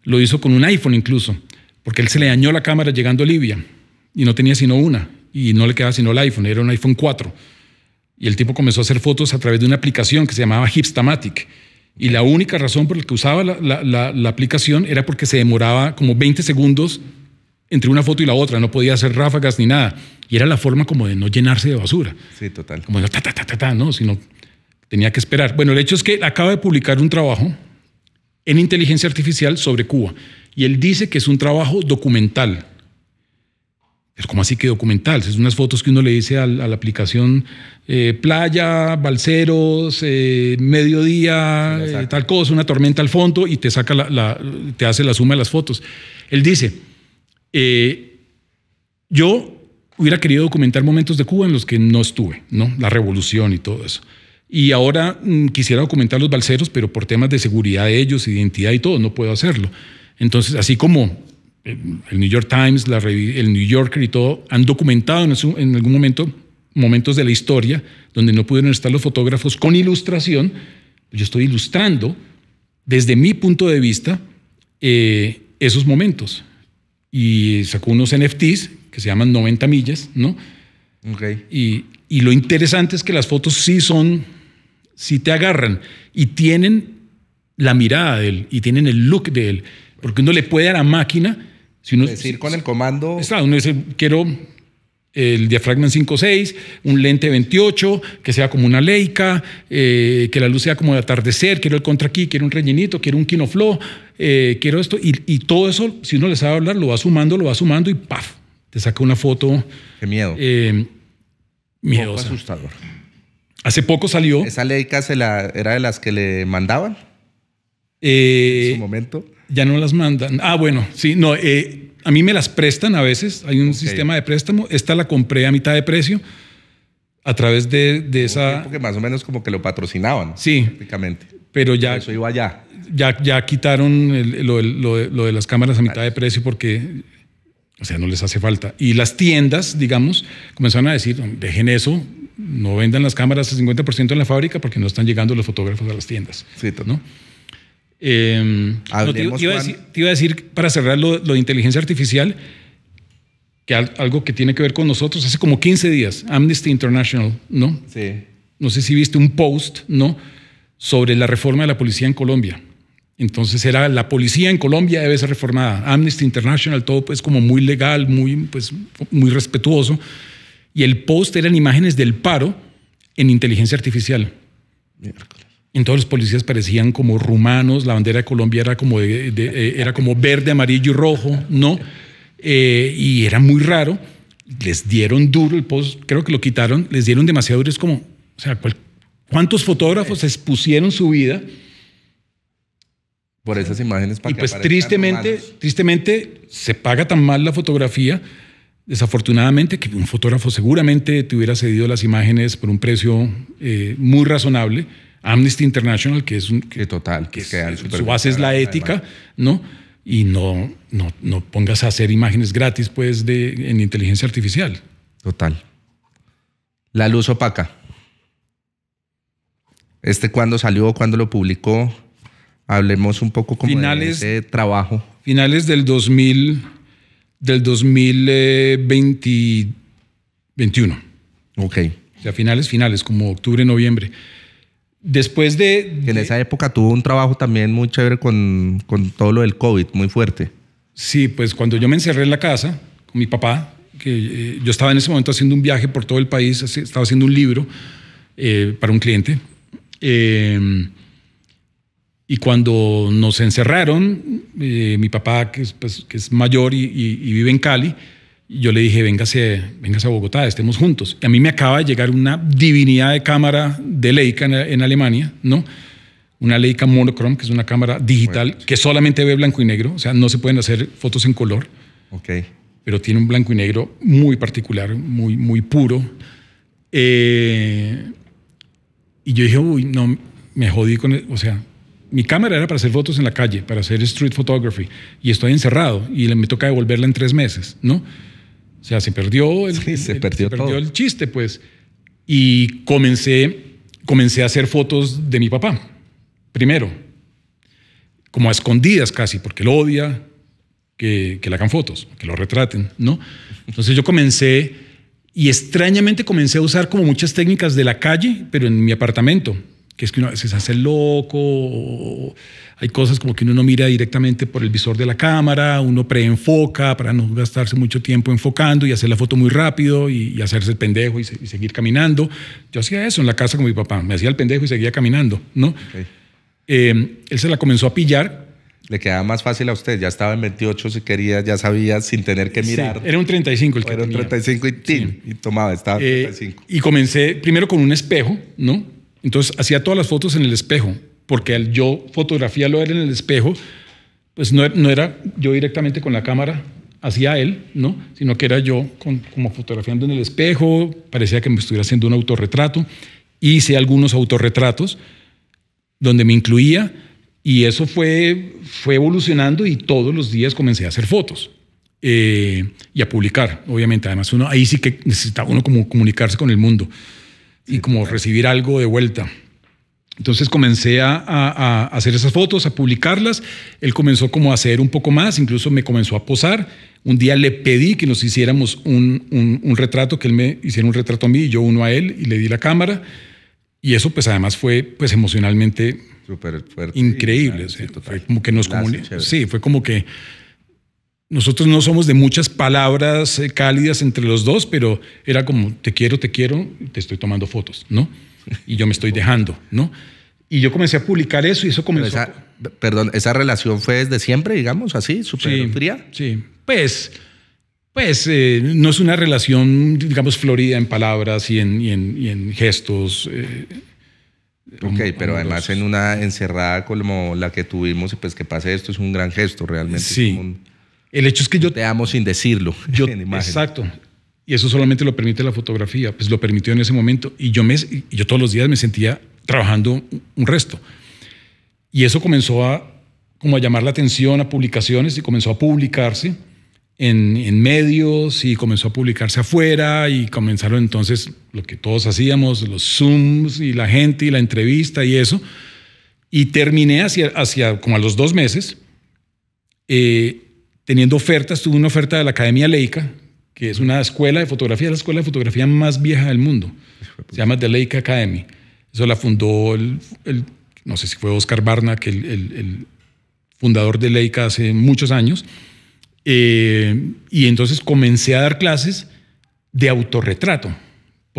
Lo hizo con un iPhone incluso, porque él se le dañó la cámara llegando a Libia y no tenía sino una. Y no le quedaba sino el iPhone, era un iPhone 4 y el tipo comenzó a hacer fotos a través de una aplicación que se llamaba Hipstamatic. Y la única razón por la que usaba la, aplicación era porque se demoraba como 20 segundos entre una foto y la otra, no podía hacer ráfagas ni nada. Y era la forma como de no llenarse de basura. Sí, total. Como de ta, ta, ta, ta, no, sino tenía que esperar. Bueno, el hecho es que acaba de publicar un trabajo en inteligencia artificial sobre Cuba. Y él dice que es un trabajo documental es como así que documentales? es unas fotos que uno le dice a, la aplicación eh, playa, balseros, eh, mediodía, eh, tal cosa, una tormenta al fondo y te saca la, te hace la suma de las fotos. Él dice, yo hubiera querido documentar momentos de Cuba en los que no estuve, ¿no? La revolución y todo eso. Y ahora mm, quisiera documentar los balseros, pero por temas de seguridad de ellos, identidad y todo, no puedo hacerlo. Entonces, así como el New York Times, la, el New Yorker y todo, han documentado en, algún momento momentos de la historia donde no pudieron estar los fotógrafos con ilustración. Yo estoy ilustrando desde mi punto de vista eh, esos momentos. Y sacó unos NFTs que se llaman 90 millas, ¿no? Okay. Y, y lo interesante es que las fotos sí son, sí te agarran y tienen la mirada de él y tienen el look de él. Porque uno le puede a la máquina si uno, decir, con el comando. uno dice, quiero el diafragma en 5.6, un lente 28, que sea como una leica, eh, que la luz sea como de atardecer, quiero el contra aquí, quiero un rellenito, quiero un quinoflow, eh, quiero esto, y, todo eso, si uno le sabe hablar, lo va sumando, lo va sumando y ¡paf! Te saca una foto. Qué miedo. Eh, miedosa. asustador. Hace poco salió. ¿Esa leica se la, era de las que le mandaban? Eh, en su momento. Ya no las mandan. Ah, bueno, sí, no, eh, a mí me las prestan a veces. Hay un sistema de préstamo. Esta la compré a mitad de precio a través de, de esa. Porque más o menos como que lo patrocinaban. Sí. Pero ya. Eso iba allá. Ya, ya quitaron lo, de las cámaras a mitad de precio porque. O sea, no les hace falta. Y las tiendas, digamos, comenzaron a decir: dejen eso, no vendan las cámaras al 50% en la fábrica porque no están llegando los fotógrafos a las tiendas. Sí, ¿no? Em, te, iba, a decir, para cerrar lo, de inteligencia artificial, que algo que tiene que ver con nosotros, hace como 15 días, Amnesty International, ¿no? Sí. No sé si viste un post, ¿no? Sobre la reforma de la policía en Colombia. Entonces era la policía en Colombia debe ser reformada. Amnesty International, todo pues como muy legal, muy, pues, muy respetuoso. Y el post eran imágenes del paro en inteligencia artificial. Mierda. Entonces los policías parecían como rumanos, la bandera de Colombia era como, eh, era como verde, amarillo y rojo, ¿no? Eh, y era muy raro. Les dieron duro el post, creo que lo quitaron, les dieron demasiado duro. Es como, o sea, ¿cuántos fotógrafos expusieron su vida? Por esas imágenes para Y pues tristemente, tristemente se paga tan mal la fotografía desafortunadamente, que un fotógrafo seguramente te hubiera cedido las imágenes por un precio eh, muy razonable, Amnesty International, que es un... Que, total, que, es, su base es la ética, ¿no? Y no, no, pongas a hacer imágenes gratis, pues, de, en inteligencia artificial. Total. La luz opaca. Este cuando salió, cuándo lo publicó. Hablemos un poco como finales, de ese trabajo. Finales del 2000, del 2021. Eh, ok. O sea, finales, finales, como octubre, noviembre después de... en esa época tuvo un trabajo también muy chévere con, con todo lo del COVID, muy fuerte. Sí, pues cuando yo me encerré en la casa con mi papá, que eh, yo estaba en ese momento haciendo un viaje por todo el país, estaba haciendo un libro eh, para un cliente. Em, y cuando nos encerraron, eh, mi papá, que es, pues, mayor y vive en Cali, yo le dije, véngase, a Bogotá, estemos juntos. Y a mí me acaba de llegar una divinidad de cámara de Leica en, Alemania, ¿no? Una Leica monochrome, que es una cámara digital que solamente ve blanco y negro, o sea, no se pueden hacer fotos en color. Ok. Pero tiene un blanco y negro muy particular, muy, muy puro. Eh, y yo dije, uy, no, me jodí con, o sea, mi cámara era para hacer fotos en la calle, para hacer street photography, y estoy encerrado y me toca devolverla en tres meses, ¿no? O sea, se perdió el, perdió, el chiste, pues. Y comencé, comencé a hacer fotos de mi papá, primero, como a escondidas casi, porque lo odia que, que le hagan fotos, que lo retraten, ¿no? Entonces yo comencé y extrañamente comencé a usar como muchas técnicas de la calle, pero en mi apartamento que es que uno se hace loco, hay cosas como que uno no mira directamente por el visor de la cámara, uno preenfoca para no gastarse mucho tiempo enfocando y hacer la foto muy rápido y, hacerse el pendejo y, seguir caminando. Yo hacía eso en la casa con mi papá, me hacía el pendejo y seguía caminando, ¿no? Em, él se la comenzó a pillar. Le quedaba más fácil a usted, ya estaba en 28 si quería, ya sabía sin tener que mirar. era un 35 el que Era un 35 y, tin, y tomaba, estaba 35. Eh, y comencé primero con un espejo, ¿no? Entonces hacía todas las fotos en el espejo, porque yo fotografía fotografiarlo era en el espejo, pues er, no, era yo directamente con la cámara hacia él, ¿no? sino que era yo como fotografiando en el espejo, parecía que me estuviera haciendo un autorretrato. Hice algunos autorretratos donde me incluía y eso fue, fue evolucionando y todos los días comencé a hacer fotos. Eh, y a publicar, obviamente. Además, uno ahí sí que necesita uno como comunicarse con el mundo y como recibir algo de vuelta. Entonces comencé a, hacer esas fotos, a publicarlas. Él comenzó como a hacer un poco más, incluso me comenzó a posar. Un día le pedí que nos hiciéramos un, retrato, que él me hiciera un retrato a mí y yo uno a él, y le di la cámara. Y eso pues además fue pues emocionalmente increíble. como que nos Sí, fue como que nosotros no somos de muchas palabras eh, cálidas entre los dos, pero era como, te quiero, te quiero, te estoy tomando fotos, ¿no? Y yo me estoy dejando, ¿no? Y yo comencé a publicar eso y eso comenzó. perdón, ¿esa relación fue desde siempre, digamos, así, súper fría? Sí, pues, pues eh, no es una relación, digamos, florida en palabras y en, gestos. Eh, ok, pero además en una encerrada como la que tuvimos, pues que pase esto es un gran gesto realmente. Sí. El hecho es que yo... Te amo sin decirlo. Yo, exacto. Y eso solamente lo permite la fotografía, pues lo permitió en ese momento. Y yo, me, yo todos los días me sentía trabajando un resto. Y eso comenzó a, como llamar la atención a publicaciones y comenzó a publicarse en, medios y comenzó a publicarse afuera y comenzaron entonces lo que todos hacíamos, los Zooms y la gente y la entrevista y eso. Y terminé hacia, hacia como a los dos meses. Eh, teniendo ofertas, tuve una oferta de la Academia Leica, que es una escuela de fotografía, la escuela de fotografía más vieja del mundo. Se llama The Leica Academy. Eso la fundó, el, no sé si fue Oscar Barna, que el, fundador de Leica hace muchos años. Eh, y entonces comencé a dar clases de autorretrato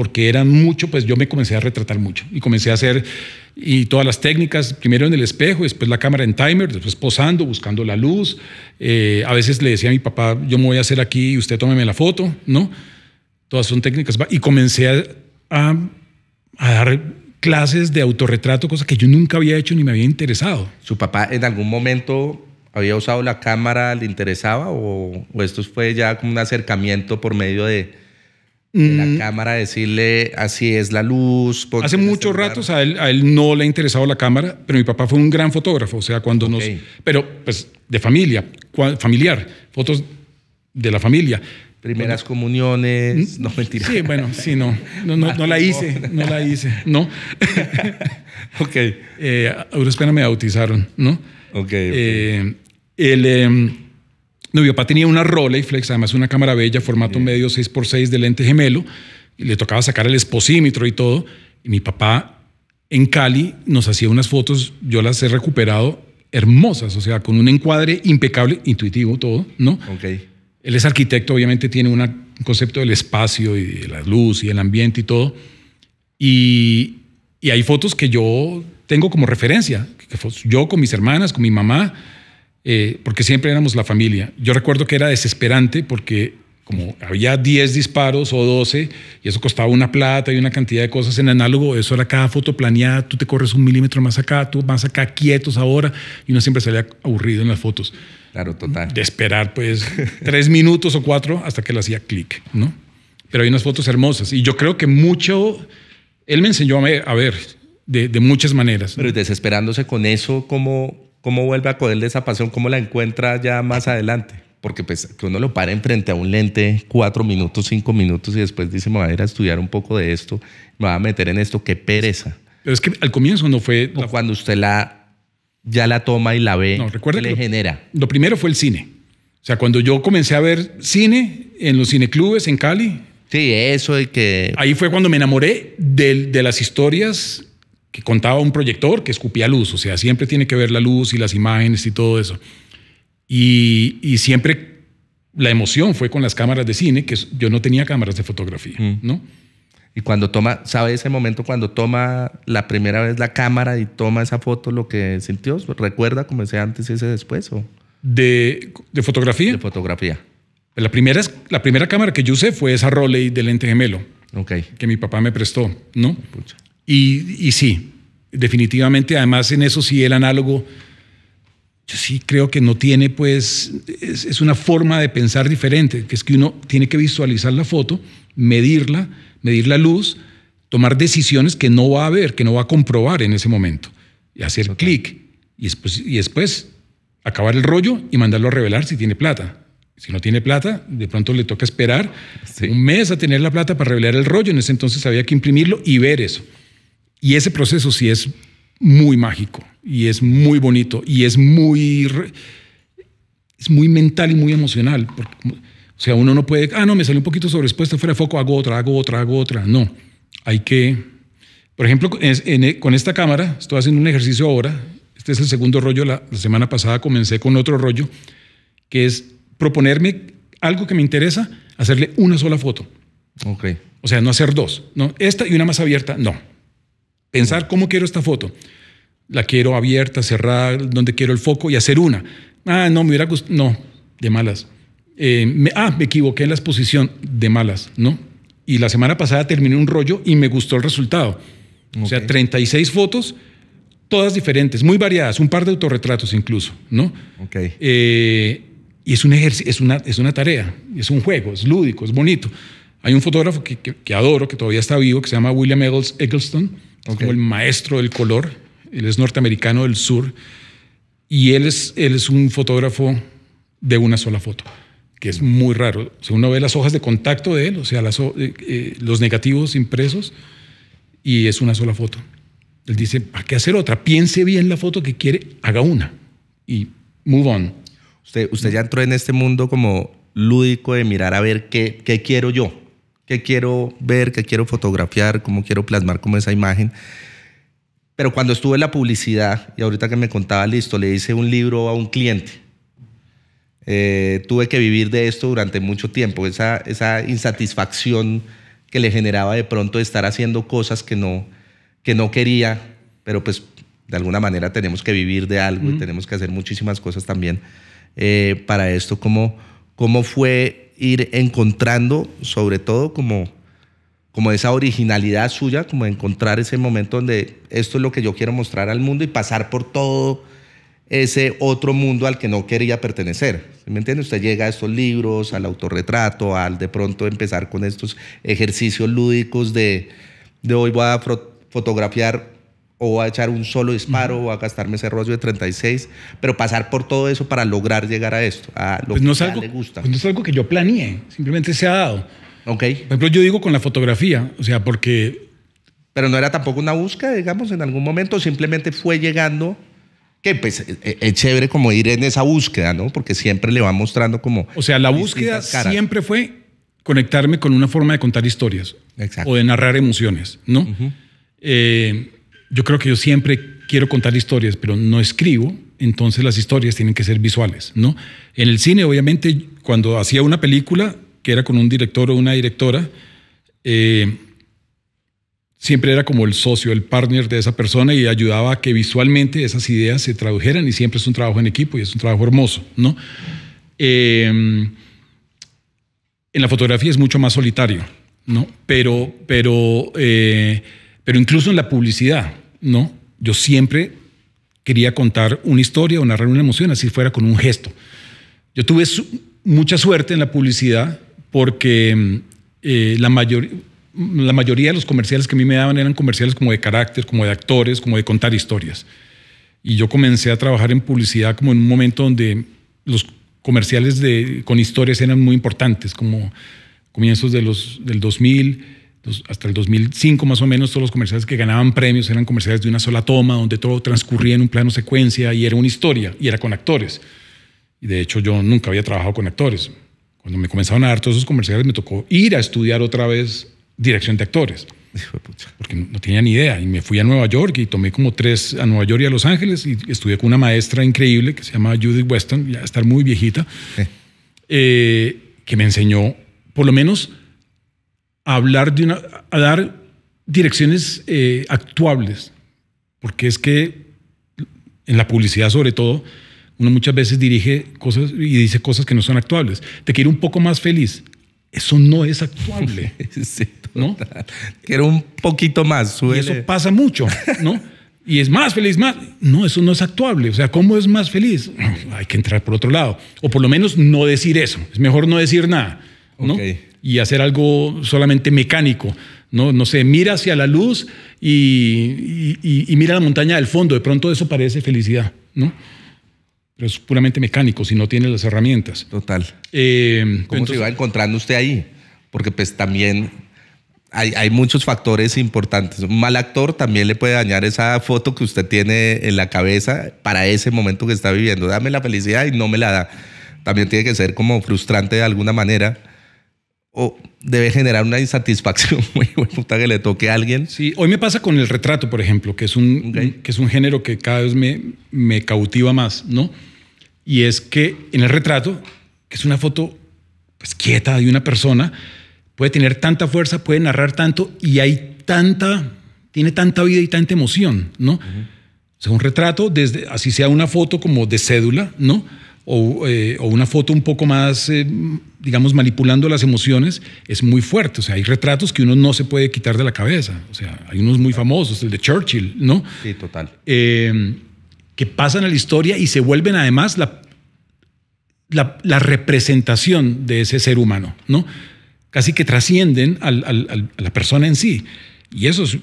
porque eran mucho, pues yo me comencé a retratar mucho y comencé a hacer y todas las técnicas, primero en el espejo, después la cámara en timer, después posando, buscando la luz. Eh, a veces le decía a mi papá, yo me voy a hacer aquí y usted tómeme la foto, ¿no? Todas son técnicas. Y comencé a, dar clases de autorretrato, cosa que yo nunca había hecho ni me había interesado. ¿Su papá en algún momento había usado la cámara, le interesaba o, o esto fue ya como un acercamiento por medio de la mm. cámara decirle así es la luz. Hace este muchos ratos a él, no le ha interesado la cámara, pero mi papá fue un gran fotógrafo, o sea, cuando nos... Pero pues de familia, familiar, fotos de la familia. Primeras comuniones, ¿Mm? no mentiras. Sí, bueno, sí, no, no, la hice, no la hice, ¿no? ok. Eh, a me bautizaron, ¿no? Ok. Eh, el... Em, mi papá tenía una Rolleiflex, además una cámara bella, formato medio 6x6 de lente gemelo. Y le tocaba sacar el esposímetro y todo. Y mi papá en Cali nos hacía unas fotos, yo las he recuperado hermosas, o sea, con un encuadre impecable, intuitivo todo, ¿no? Ok. Él es arquitecto, obviamente tiene un concepto del espacio y de la luz y el ambiente y todo. Y, hay fotos que yo tengo como referencia, yo con mis hermanas, con mi mamá, eh, porque siempre éramos la familia. Yo recuerdo que era desesperante porque como había 10 disparos o 12 y eso costaba una plata y una cantidad de cosas en análogo, eso era cada foto planeada, tú te corres un milímetro más acá, tú vas acá, quietos ahora y uno siempre salía aburrido en las fotos. Claro, total. De esperar pues tres minutos o cuatro hasta que le hacía clic, ¿no? Pero hay unas fotos hermosas y yo creo que mucho, él me enseñó a ver, de, de muchas maneras. Pero desesperándose con eso, ¿cómo, cómo vuelve a cogerle esa pasión, cómo la encuentra ya más adelante. Porque pues que uno lo pare enfrente a un lente cuatro minutos, cinco minutos y después dice, me voy a ir a estudiar un poco de esto, me voy a meter en esto, qué pereza. Pero es que al comienzo no fue... cuando usted la, ya la toma y la ve, ¿qué le genera? Lo primero fue el cine. O sea, cuando yo comencé a ver cine en los cineclubes en Cali. Sí, eso de que... Ahí fue cuando me enamoré de las historias que contaba un proyector que escupía luz, o sea, siempre tiene que ver la luz y las imágenes y todo eso. Y, siempre la emoción fue con las cámaras de cine, que yo no tenía cámaras de fotografía, mm. ¿no? Y cuando toma, ¿sabe ese momento cuando toma la primera vez la cámara y toma esa foto lo que sintió? ¿Recuerda como ese antes y ese después? O? De, fotografía? De fotografía. La primera, la primera cámara que yo usé fue esa Roley de lente gemelo. Okay. Que mi papá me prestó, ¿no? Y, sí, definitivamente, además en eso sí el análogo, sí creo que no tiene, pues, es, una forma de pensar diferente, que es que uno tiene que visualizar la foto, medirla, medir la luz, tomar decisiones que no va a ver, que no va a comprobar en ese momento, y hacer clic, y después, acabar el rollo y mandarlo a revelar si tiene plata. Si no tiene plata, de pronto le toca esperar un mes a tener la plata para revelar el rollo. En ese entonces había que imprimirlo y ver eso. Y ese proceso sí es muy mágico y es muy bonito y es muy, es muy mental y muy emocional. o sea, uno no puede, ah, no, me salió un poquito sobre fuera de foco, hago otra, hago otra, hago otra. No, hay que, por ejemplo, con e, esta cámara, estoy haciendo un ejercicio ahora, este es el segundo rollo, la, semana pasada comencé con otro rollo, que es proponerme algo que me interesa, hacerle una sola foto. Ok. O sea, no hacer dos, ¿no? Esta y una más abierta, no Pensar cómo quiero esta foto. La quiero abierta, cerrada, donde quiero el foco y hacer una. Ah, no, me hubiera gustado. No, de malas. Eh, me, ah, me equivoqué en la exposición, de malas, ¿no? Y la semana pasada terminé un rollo y me gustó el resultado. O sea, 36 fotos, todas diferentes, muy variadas, un par de autorretratos incluso, ¿no? Ok. Eh, y es un ejercicio, es una, es una tarea, es un juego, es lúdico, es bonito. Hay un fotógrafo que, adoro, que todavía está vivo, que se llama William Eggleston, como el maestro del color. Él es norteamericano del sur y él es, él es un fotógrafo de una sola foto, que es muy raro. uno ve las hojas de contacto de él, o sea, las, eh, eh, los negativos impresos, y es una sola foto. Él dice, ¿para qué hacer otra? Piense bien la foto que quiere, haga una y move on. Usted, usted ya entró en este mundo como lúdico de mirar a ver qué quiero yo qué quiero ver, qué quiero fotografiar, cómo quiero plasmar como esa imagen. Pero cuando estuve en la publicidad, y ahorita que me contaba, listo, le hice un libro a un cliente. Eh, tuve que vivir de esto durante mucho tiempo, esa, esa insatisfacción que le generaba de pronto estar haciendo cosas que no, que no quería, pero pues de alguna manera tenemos que vivir de algo y tenemos que hacer muchísimas cosas también eh, para esto. ¿Cómo fue ir encontrando, sobre todo como, como esa originalidad suya, como encontrar ese momento donde esto es lo que yo quiero mostrar al mundo y pasar por todo ese otro mundo al que no quería pertenecer. ¿Me Usted llega a estos libros, al autorretrato, al de pronto empezar con estos ejercicios lúdicos de, de hoy voy a fotografiar o a echar un solo disparo o a gastarme ese rollo de 36, pero pasar por todo eso para lograr llegar a esto, a lo pues que a es le gusta. Pues no es algo que yo planeé, simplemente se ha dado. Ok. Por ejemplo, yo digo con la fotografía, o sea, porque... Pero no era tampoco una búsqueda, digamos, en algún momento, simplemente fue llegando que pues e, e, es chévere como ir en esa búsqueda, ¿no? Porque siempre le va mostrando como... O sea, la búsqueda siempre fue conectarme con una forma de contar historias Exacto. o de narrar emociones, ¿no? Yo creo que yo siempre quiero contar historias, pero no escribo, entonces las historias tienen que ser visuales, ¿no? En el cine, obviamente, cuando hacía una película, que era con un director o una directora, eh, siempre era como el socio, el partner de esa persona y ayudaba a que visualmente esas ideas se tradujeran y siempre es un trabajo en equipo y es un trabajo hermoso, ¿no? Em, en la fotografía es mucho más solitario, ¿no? Pero, pero, eh, pero incluso en la publicidad, ¿no? Yo siempre quería contar una historia o narrar una emoción, así fuera con un gesto. Yo tuve mucha suerte en la publicidad porque mm, eh, mm, la, mayoría de los comerciales que a mí me daban eran comerciales como de carácter, como de actores, como de contar historias. Y yo comencé a trabajar en publicidad como en un momento donde los comerciales con historias eran muy importantes, como comienzos de los, del 2000 hasta el 2005 más o menos, todos los comerciales que ganaban premios eran comerciales de una sola toma, donde todo transcurría en un plano secuencia y era una historia y era con actores. Y de hecho yo nunca había trabajado con actores. Cuando me comenzaron a dar todos esos comerciales me tocó ir a estudiar otra vez dirección de actores. Porque no tenía ni idea. Y me fui a Nueva York y tomé como tres a Nueva York y a Los Ángeles y estudié con una maestra increíble que se llama Judith Weston, ya estar muy viejita, eh, que me enseñó por lo menos a hablar de una, a dar direcciones eh, actuables, porque es que en la publicidad sobre todo, uno muchas veces dirige cosas y dice cosas que no son actuables. Te quiero un poco más feliz. Eso no es actuable. ¿no? Quiero un poquito más. eso pasa mucho, ¿no? y es más feliz, más. No, eso no es actuable. O sea, ¿cómo es más feliz? Hay que entrar por otro lado. O por lo menos no decir eso. Es mejor no decir nada. ¿no? y hacer algo solamente mecánico. No, no sé, mira hacia la luz y, mira la montaña del fondo. De pronto eso parece felicidad, ¿no? Pero es puramente mecánico si no tiene las herramientas. Total. Eh, ¿Cómo se va encontrando usted ahí? Porque pues también hay, hay, muchos factores importantes. Un mal actor también le puede dañar esa foto que usted tiene en la cabeza para ese momento que está viviendo. Dame la felicidad y no me la da. También tiene que ser como frustrante de alguna manera o debe generar una insatisfacción muy puta que le toque a alguien. Sí, hoy me pasa con el retrato, por ejemplo, que es un, que es un género que cada vez me, me cautiva más, ¿no? Y es que en el retrato, que es una foto pues, quieta de una persona, puede tener tanta fuerza, puede narrar tanto y hay tanta, tiene tanta vida y tanta emoción, ¿no? O sea, un retrato, desde, así sea una foto como de cédula, ¿no? Eh, o, una foto un poco más, eh, digamos, manipulando las emociones, es muy fuerte. O sea, hay retratos que uno no se puede quitar de la cabeza. O sea, hay unos muy famosos, el de Churchill, ¿no? Sí, total. Eh, que pasan a la historia y se vuelven además la, la, representación de ese ser humano, ¿no? Casi que trascienden a la persona en sí. Y eso es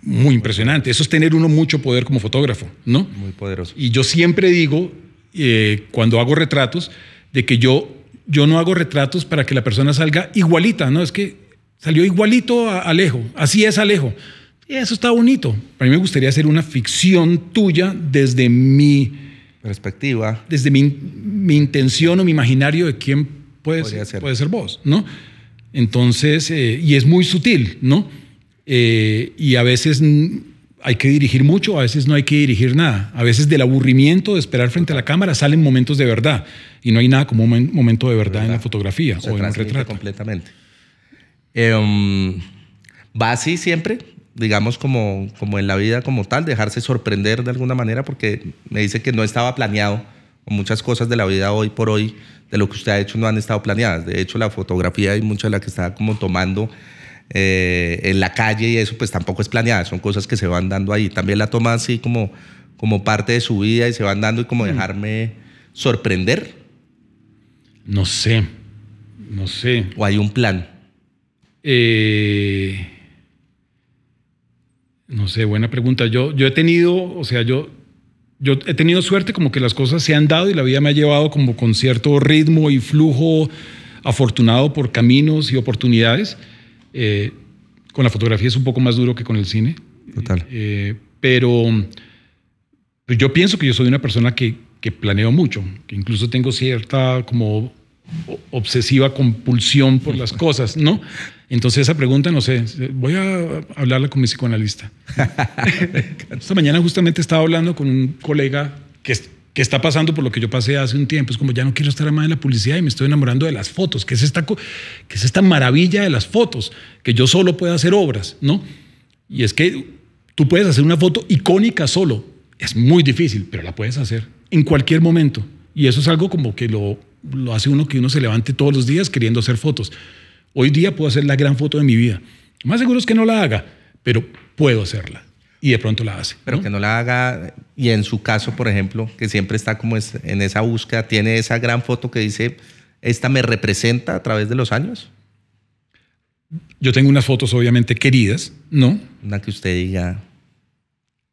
muy impresionante. Eso es tener uno mucho poder como fotógrafo, ¿no? Muy poderoso. Y yo siempre digo, eh, cuando hago retratos, de que yo, yo no hago retratos para que la persona salga igualita, ¿no? Es que salió igualito a Alejo, así es Alejo. Y eso está bonito. A mí me gustaría hacer una ficción tuya desde mi perspectiva, desde mi, intención o mi imaginario de quién puede ser, puede ser vos, ¿no? Entonces, eh, y es muy sutil, ¿no? Eh, y a veces hay que dirigir mucho, a veces no hay que dirigir nada. A veces del aburrimiento de esperar frente a la cámara salen momentos de verdad y no hay nada como un momento de verdad, en la fotografía o en la retrato. Completamente. Em, va así siempre, digamos como, como en la vida como tal, dejarse sorprender de alguna manera porque me dice que no estaba planeado. Muchas cosas de la vida hoy por hoy, de lo que usted ha hecho, no han estado planeadas. De hecho, la fotografía y mucha de la que está como tomando eh, en la calle y eso pues tampoco es planeada, son cosas que se van dando ahí. También la toma así como, como parte de su vida y se van dando y como hmm. dejarme sorprender. No sé, no sé. ¿O hay un plan? Eh, no sé, buena pregunta. Yo, yo he tenido, o sea, yo, yo he tenido suerte como que las cosas se han dado y la vida me ha llevado como con cierto ritmo y flujo afortunado por caminos y oportunidades. Eh, con la fotografía es un poco más duro que con el cine. Total. Eh, pero pues, yo pienso que yo soy una persona que, planeo mucho, que incluso tengo cierta como obsesiva compulsión por las cosas, ¿no? Entonces esa pregunta, no sé, voy a hablarla con mi psicoanalista. Esta mañana justamente estaba hablando con un colega que que está pasando por lo que yo pasé hace un tiempo. Es como ya no quiero estar más en la publicidad y me estoy enamorando de las fotos, que es esta, que es esta maravilla de las fotos, que yo solo puedo hacer obras, ¿no? Y es que tú puedes hacer una foto icónica solo. Es muy difícil, pero la puedes hacer en cualquier momento. Y eso es algo como que lo, lo hace uno que uno se levante todos los días queriendo hacer fotos. Hoy día puedo hacer la gran foto de mi vida. Más seguro es que no la haga, pero puedo hacerla y de pronto la hace. Pero que no la haga, y en su caso, por ejemplo, que siempre está como en esa búsqueda, tiene esa gran foto que dice, esta me representa a través de los años. Yo tengo unas fotos obviamente queridas, ¿no? Una que usted diga.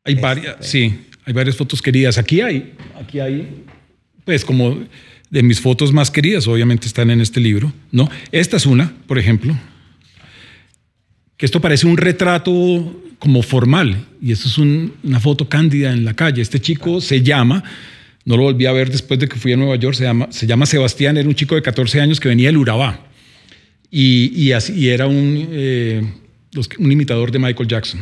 Hay este". varias, sí, hay varias fotos queridas. Aquí hay, aquí hay, pues como de mis fotos más queridas, obviamente están en este libro, ¿no? Esta es una, por ejemplo, que esto parece un retrato como formal. Y eso es una foto cándida en la calle. Este chico se llama, no lo volví a ver después de que fui a Nueva York, se llama, se llama Sebastián, era un chico de 14 años que venía del Urabá. Y, y, así, era un, eh, un imitador de Michael Jackson.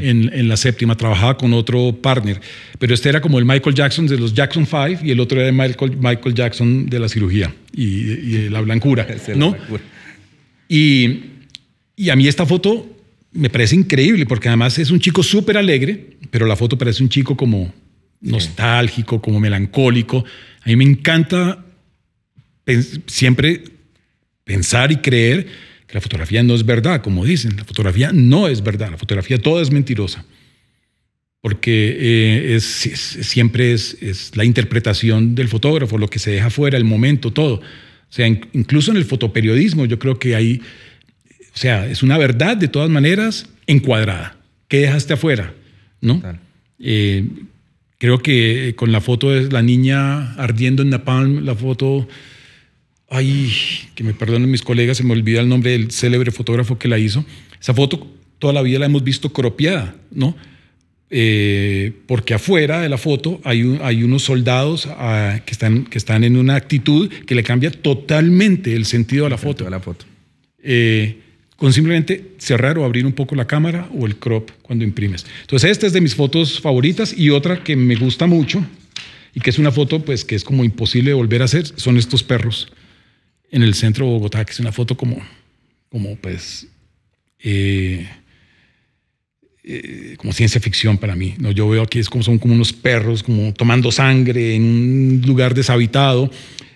En, en, la séptima, trabajaba con otro partner, pero este era como el Michael Jackson de los Jackson Five y el otro era el Michael, Michael Jackson de la cirugía y, y de la blancura, ¿no? Y, y a mí esta foto me parece increíble porque además es un chico súper alegre, pero la foto parece un chico como nostálgico, como melancólico. A mí me encanta siempre pensar y creer que la fotografía no es verdad, como dicen, la fotografía no es verdad, la fotografía toda es mentirosa, porque eh, siempre es, la interpretación del fotógrafo, lo que se deja fuera, el momento, todo. O sea, incluso en el fotoperiodismo yo creo que hay o sea, es una verdad de todas maneras encuadrada. ¿Qué dejaste afuera? ¿No? Eh, creo que eh, con la foto de la niña ardiendo en Napalm, la foto... Ay, que me perdonen mis colegas, se me olvida el nombre del célebre fotógrafo que la hizo. Esa foto toda la vida la hemos visto cropiada, ¿no? Eh, porque afuera de la foto hay, hay unos soldados ah, que, están, que están en una actitud que le cambia totalmente el sentido de la foto. A la foto. Eh, con simplemente cerrar o abrir un poco la cámara o el crop cuando imprimes. Entonces, esta es de mis fotos favoritas y otra que me gusta mucho y que es una foto pues que es como imposible de volver a hacer, son estos perros en el centro de Bogotá, que es una foto como, como pues, eh, eh, como ciencia ficción para mí. ¿no? Yo veo aquí es como son como unos perros como tomando sangre en un lugar deshabitado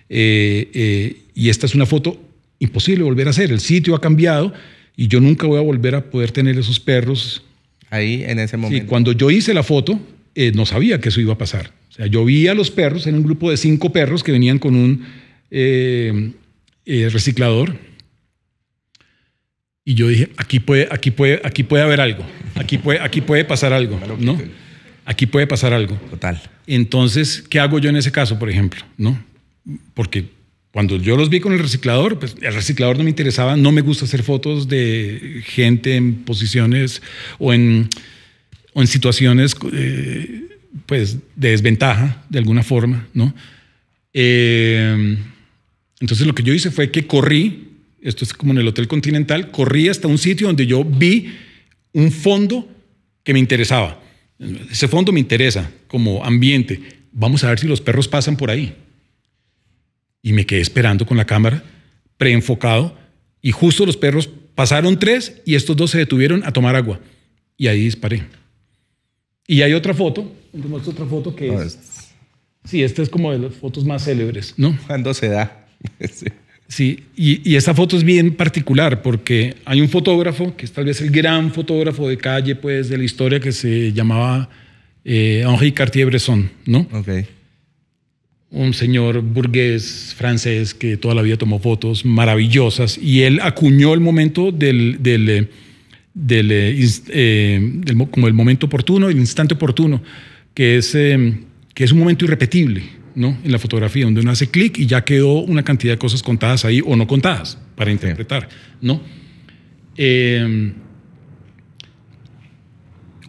eh, y esta es una foto imposible volver a hacer. El sitio ha cambiado y yo nunca voy a volver a poder tener esos perros. Ahí, en ese momento. Sí, cuando yo hice la foto, eh, no sabía que eso iba a pasar. O sea, yo vi a los perros, en un grupo de cinco perros que venían con un eh, eh, reciclador. Y yo dije, aquí puede, aquí puede, aquí puede haber algo. Aquí puede, aquí puede pasar algo, ¿no? Aquí puede pasar algo. Total. Entonces, ¿qué hago yo en ese caso, por ejemplo? ¿No? Porque cuando yo los vi con el reciclador, pues el reciclador no me interesaba, no me gusta hacer fotos de gente en posiciones o en, o en situaciones eh, pues, de desventaja, de alguna forma, ¿no? Eh, entonces lo que yo hice fue que corrí, esto es como en el Hotel Continental, corrí hasta un sitio donde yo vi un fondo que me interesaba. Ese fondo me interesa como ambiente. Vamos a ver si los perros pasan por ahí y me quedé esperando con la cámara, preenfocado, y justo los perros pasaron tres y estos dos se detuvieron a tomar agua. Y ahí disparé. Y hay otra foto, otra foto que es... Sí, esta es como de las fotos más célebres, ¿no? Cuando se da. sí, y, y, esta foto es bien particular porque hay un fotógrafo que es tal vez el gran fotógrafo de calle, pues, de la historia que se llamaba eh, Henri Cartier-Bresson, ¿no? Okay un señor burgués francés que toda la vida tomó fotos maravillosas y él acuñó el momento del, eh, eh, eh, como el momento oportuno, el instante oportuno, que es, que es un momento irrepetible ¿no? en la fotografía, donde uno hace clic y ya quedó una cantidad de cosas contadas ahí o no contadas para interpretar. ¿no?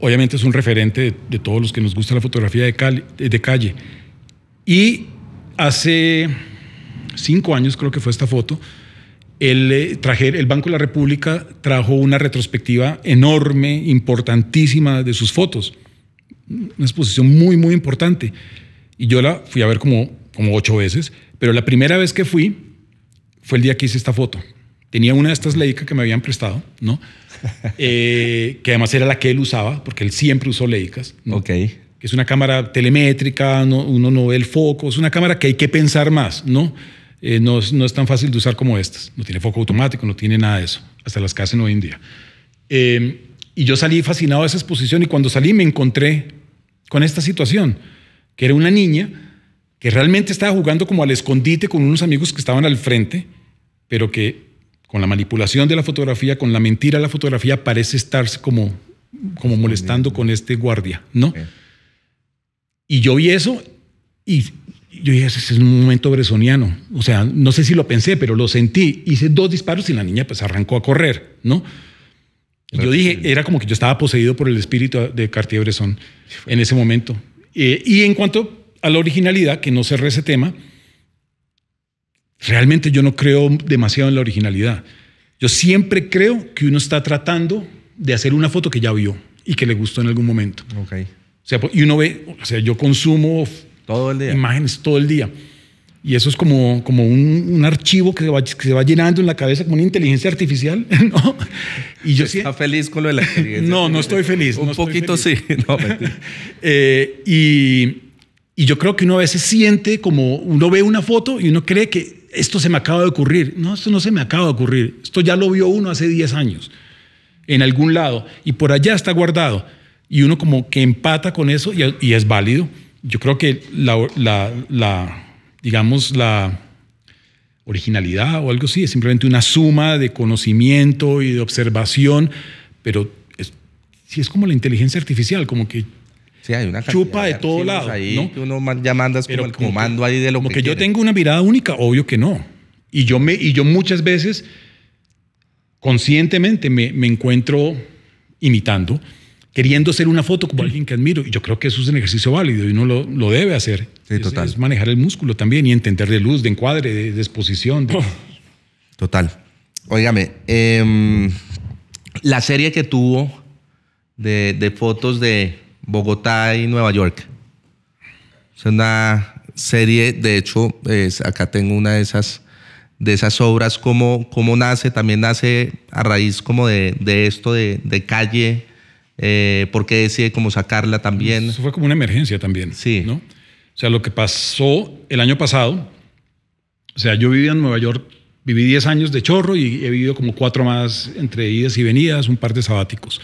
obviamente es un referente de, todos los que nos gusta la fotografía de, de calle y hace cinco años, creo que fue esta foto, el, eh, el Banco de la República trajo una retrospectiva enorme, importantísima de sus fotos. Una exposición muy, muy importante. Y yo la fui a ver como, como ocho veces, pero la primera vez que fui fue el día que hice esta foto. Tenía una de estas leicas que me habían prestado, ¿no? Eh, que además era la que él usaba, porque él siempre usó Leicas. ¿no? Ok que es una cámara telemétrica, no, uno no ve el foco, es una cámara que hay que pensar más, ¿no? Eh, no, no, es tan fácil de usar como estas, no tiene foco automático, no tiene nada de eso, hasta las que hacen hoy en día. Eh, y yo salí fascinado de esa exposición y cuando salí me encontré con esta situación, que era una niña que realmente estaba jugando como al escondite con unos amigos que estaban al frente, pero que con la manipulación de la fotografía, con la mentira de la fotografía, parece estarse como, como molestando con este guardia, ¿no? Y yo vi eso y yo dije, ese es un momento bresoniano. O sea, no sé si lo pensé, pero lo sentí. Hice dos disparos y la niña pues arrancó a correr, ¿no? Yo dije, era como que yo estaba poseído por el espíritu de Cartier-Bresson en ese momento. Eh, y en cuanto a la originalidad, que no cerré ese tema, realmente yo no creo demasiado en la originalidad. Yo siempre creo que uno está tratando de hacer una foto que ya vio y que le gustó en algún momento. Okay sea, pues, y uno ve, o sea, yo consumo todo imágenes todo el día. Y eso es como, como un, archivo que se, va, que se, va, llenando en la cabeza, como una inteligencia artificial. ¿no? Y yo ¿Está feliz con lo de la experiencia? no, no estoy feliz. un poquito sí. Eh, y, y yo creo que uno a veces siente como uno ve una foto y uno cree que esto se me acaba de ocurrir. No, esto no se me acaba de ocurrir. Esto ya lo vio uno hace 10 años en algún lado y por allá está guardado y uno como que empata con eso y, es válido. Yo creo que la, digamos, la originalidad o algo así es simplemente una suma de conocimiento y de observación, pero es, si es como la inteligencia artificial, como que hay una chupa de, todo lado. uno ya mandas como el comando ahí de lo como que, que yo tengo una mirada única, obvio que no. Y yo, me, y yo muchas veces conscientemente me, me encuentro imitando queriendo hacer una foto como alguien que admiro. Y yo creo que eso es un ejercicio válido y uno lo, lo debe hacer. Sí, total. Es manejar el músculo también y entender de luz, de encuadre, de, exposición. Oh. Total. Óigame, em, la serie que tuvo de, de, fotos de Bogotá y Nueva York. Es una serie, de hecho, acá tengo una de esas de esas obras, cómo, como nace, también nace a raíz como de, de esto de, de, calle eh, por qué decide como sacarla también. Eso fue como una emergencia también. Sí. ¿no? O sea, lo que pasó el año pasado, o sea, yo vivía en Nueva York, viví 10 años de chorro y he vivido como cuatro más entre idas y venidas, un par de sabáticos.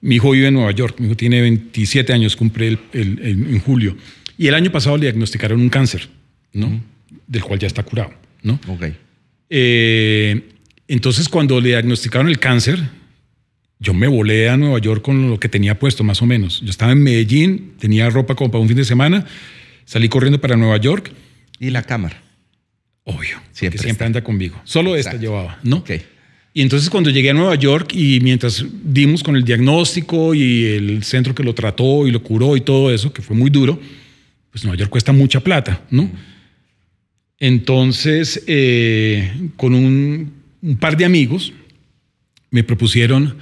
Mi hijo vive en Nueva York, mi hijo tiene 27 años, cumple el, en julio. Y el año pasado le diagnosticaron un cáncer, ¿no? Del cual ya está curado, ¿no? Ok. Eh, entonces, cuando le diagnosticaron el cáncer, yo me volé a Nueva York con lo que tenía puesto, más o menos. Yo estaba en Medellín, tenía ropa como para un fin de semana, salí corriendo para Nueva York. ¿Y la cámara? Obvio, siempre, siempre anda conmigo. Solo esto esta llevaba, ¿no? Y entonces cuando llegué a Nueva York y mientras dimos con el diagnóstico y el centro que lo trató y lo curó y todo eso, que fue muy duro, pues Nueva York cuesta mucha plata, ¿no? Mm. Entonces, eh, con un par de amigos, me propusieron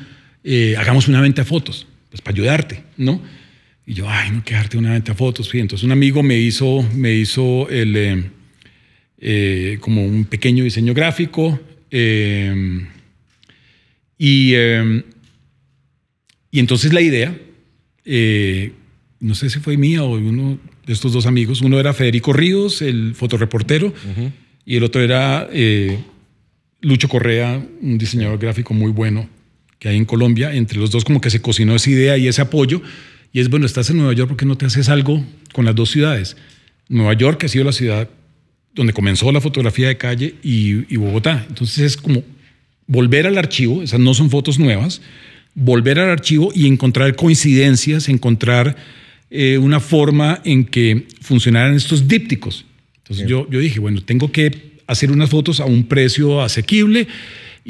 eh, hagamos una venta de fotos, pues para ayudarte, ¿no? Y yo, ay, no quedarte una venta de fotos. Y entonces un amigo me hizo, me hizo el, eh, eh, como un pequeño diseño gráfico. y, y entonces la idea, no sé si fue mía o uno de estos dos amigos, uno era Federico Ríos, el fotoreportero, y el otro era Lucho Correa, un diseñador gráfico muy bueno que hay en Colombia, entre los dos como que se cocinó esa idea y ese apoyo, y es, bueno, estás en Nueva York, porque no te haces algo con las dos ciudades? Nueva York, que ha sido la ciudad donde comenzó la fotografía de calle, y, Bogotá. Entonces es como volver al archivo, esas no son fotos nuevas, volver al archivo y encontrar coincidencias, encontrar eh, una forma en que funcionaran estos dípticos. Entonces yo, yo, dije, bueno, tengo que hacer unas fotos a un precio asequible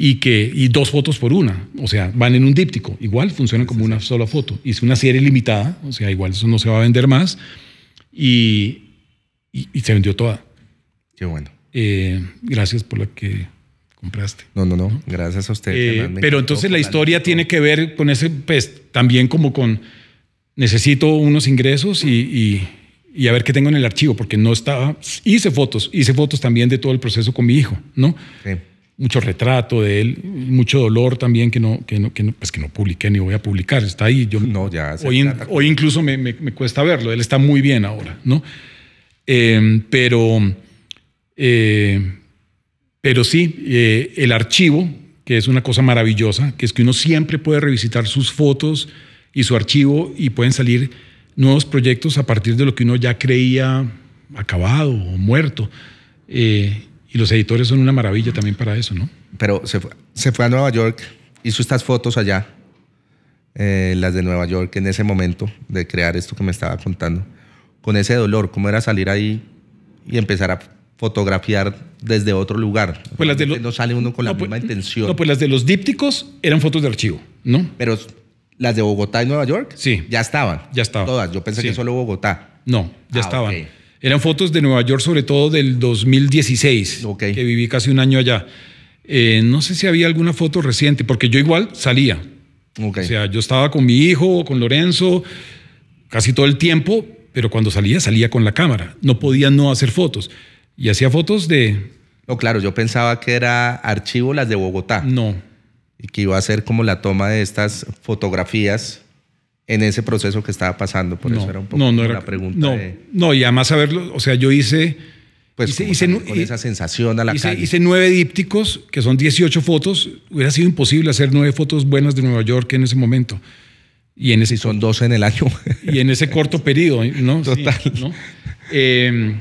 y, que, y dos fotos por una, o sea, van en un díptico, igual funcionan como una sola foto. Hice una serie limitada, o sea, igual eso no se va a vender más, y, y, se vendió toda. Qué bueno. Eh, gracias por la que compraste. No, no, no, gracias a usted. Eh, pero entonces la historia tiene que ver con ese, pues también como con, necesito unos ingresos y, y y a ver qué tengo en el archivo, porque no estaba. Hice fotos, hice fotos también de todo el proceso con mi hijo, ¿no? Sí mucho retrato de él, mucho dolor también que no, que pues que no publiqué ni voy a publicar, está ahí. Yo, no, ya hoy, hoy incluso me, cuesta verlo, él está muy bien ahora, ¿no? Em, pero, eh, pero sí, eh, el archivo, que es una cosa maravillosa, que es que uno siempre puede revisitar sus fotos y su archivo y pueden salir nuevos proyectos a partir de lo que uno ya creía acabado o muerto. Eh, y los editores son una maravilla también para eso, ¿no? Pero se fue, se fue a Nueva York, hizo estas fotos allá, eh, las de Nueva York en ese momento de crear esto que me estaba contando, con ese dolor, cómo era salir ahí y empezar a fotografiar desde otro lugar. Pues las de no sale uno con la pues, misma intención. No, pues las de los dípticos eran fotos de archivo, ¿no? Pero las de Bogotá y Nueva York, sí, ya estaban. Ya estaban. Todas. Yo pensé que solo Bogotá. No, ya ah, estaban. Eran fotos de Nueva York, sobre todo del 2016, que viví casi un año allá. Eh, no sé si había alguna foto reciente, porque yo igual salía. O sea, yo estaba con mi hijo, con Lorenzo, casi todo el tiempo, pero cuando salía, salía con la cámara. No podía no hacer fotos. Y hacía fotos de... No, claro, yo pensaba que era archivo las de Bogotá. No. Y que iba a ser como la toma de estas fotografías en ese proceso que estaba pasando. Por no, eso era un poco no, era, la pregunta. No, no, y además saberlo, o sea, yo hice... Pues hice, con esa sensación a la hice, calle. Hice nueve dípticos, que son 18 fotos. Hubiera sido imposible hacer nueve fotos buenas de Nueva York en ese momento. Y en ese, son 12 en el año. Y en ese corto periodo, ¿no? Total. ¿no? Em,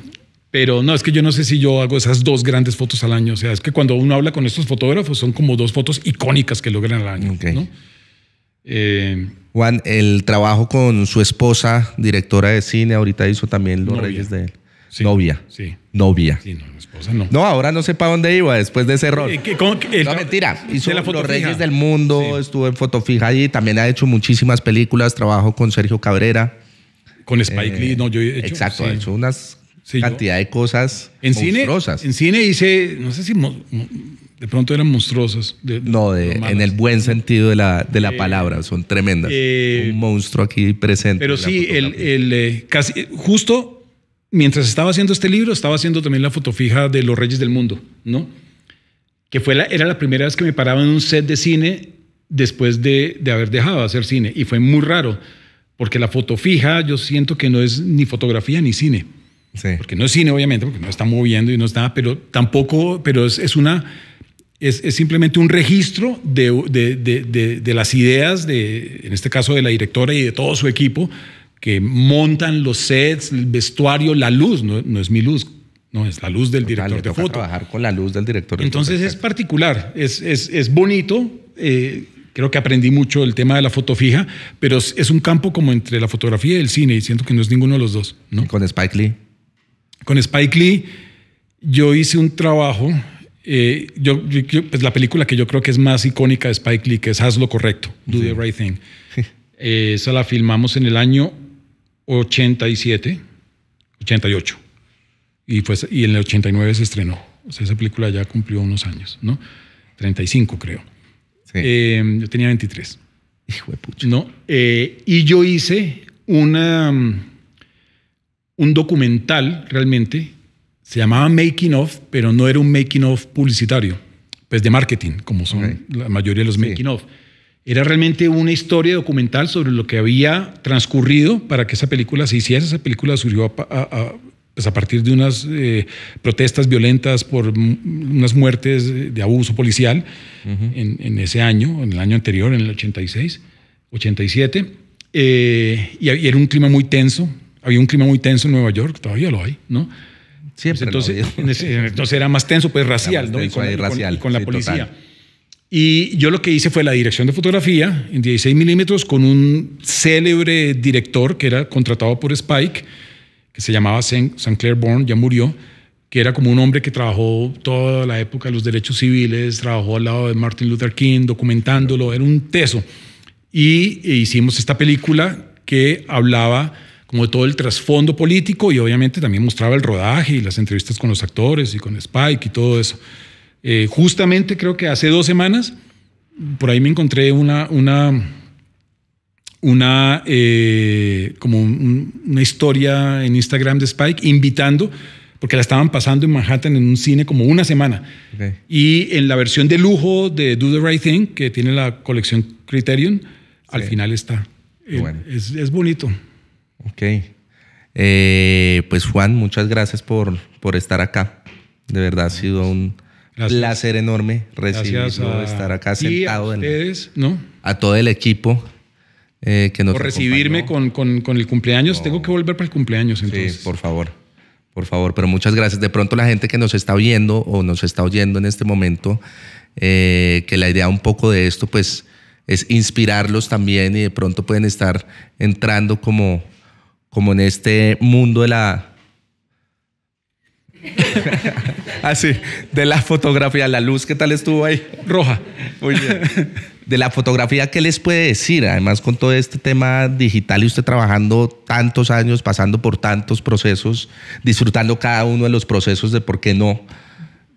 pero no, es que yo no sé si yo hago esas dos grandes fotos al año. O sea, es que cuando uno habla con estos fotógrafos son como dos fotos icónicas que logran al año. ¿no? Eh, Juan, el trabajo con su esposa, directora de cine, ahorita hizo también Los Reyes de él. novia. Sí. Novia. Sí, no, esposa no. No, ahora no sé para dónde iba después de ese rol. Eh, no, mentira. Hizo Los Reyes del Mundo, estuvo en Fotofija allí, también ha hecho muchísimas películas, Trabajo con Sergio Cabrera. Con Spike eh, Lee, no, yo he hecho. Exacto, hecho unas cantidad de cosas en monstruosas. Cine, en cine hice, no sé si de pronto eran monstruosas. no, en el buen sentido de la, de la eh, palabra, son tremendas. Eh, un monstruo aquí presente. Pero sí, el, el eh, casi, justo mientras estaba haciendo este libro, estaba haciendo también la fotofija de Los Reyes del Mundo, ¿no? Que fue era la primera vez que me paraba en un set de cine después de, de haber dejado de hacer cine. Y fue muy raro, porque la fotofija yo siento que no es ni fotografía ni cine. Sí. Porque no es cine, obviamente, porque no está moviendo y no está, pero tampoco, pero es, es una es, simplemente un registro de, las ideas, de, en este caso de la directora y de todo su equipo, que montan los sets, el vestuario, la luz, no, es mi luz, no, es la luz del director de foto. trabajar con la luz del director. Entonces es particular, es, es, bonito. Eh, creo que aprendí mucho el tema de la foto fija, pero es, un campo como entre la fotografía y el cine y siento que no es ninguno de los dos. ¿no? con Spike Lee? Con Spike Lee yo hice un trabajo eh, yo, pues la película que yo creo que es más icónica de Spike Lee, que es Haz lo correcto, Do the Right Thing. Eh, esa la filmamos en el año 87, 88. Y, pues, y en el 89 se estrenó. O sea, esa película ya cumplió unos años, ¿no? 35 creo. Eh, yo tenía 23. Hijo de pucha. No, y yo hice una, mm, un documental realmente se llamaba Making Of, pero no era un Making Of publicitario, pues de marketing, como son la mayoría de los Making Of. Era realmente una historia documental sobre lo que había transcurrido para que esa película se hiciera. Esa película surgió a, pues partir de unas eh, protestas violentas por unas muertes de abuso policial en, ese año, en el año anterior, en el 86, 87. Eh, y, y era un clima muy tenso. Había un clima muy tenso en Nueva York, todavía lo hay, ¿no? Pues entonces, era más tenso, pues racial, ¿no? con, con, la policía. Y yo lo que hice fue la dirección de fotografía en 16 milímetros con un célebre director que era contratado por Spike, que se llamaba St. Clair Bourne, ya murió, que era como un hombre que trabajó toda la época de los derechos civiles, trabajó al lado de Martin Luther King, documentándolo, era un teso. Y e hicimos esta película que hablaba como todo el trasfondo político y obviamente también mostraba el rodaje y las entrevistas con los actores y con Spike y todo eso. Eh, justamente creo que hace dos semanas, por ahí me encontré una, una, una, eh, como una historia en Instagram de Spike invitando, porque la estaban pasando en Manhattan en un cine como una semana. Y en la versión de lujo de Do the Right Thing, que tiene la colección Criterion, al final está. Eh, bueno. es bonito. Ok. Eh, pues Juan, muchas gracias por, por estar acá. De verdad ha sido un placer enorme recibirlo, a... estar acá sentado. a ustedes, en ¿no? A todo el equipo. Eh, que nos por recibirme con, con, el cumpleaños. Tengo que volver para el cumpleaños, entonces. Sí, por favor. Por favor, pero muchas gracias. De pronto la gente que nos está viendo o nos está oyendo en este momento, eh, que la idea un poco de esto, pues, es inspirarlos también y de pronto pueden estar entrando como como en este mundo de la... Así, ah, de la fotografía, la luz, ¿qué tal estuvo ahí? Roja. Muy bien. De la fotografía, ¿qué les puede decir? Además, con todo este tema digital y usted trabajando tantos años, pasando por tantos procesos, disfrutando cada uno de los procesos de por qué no.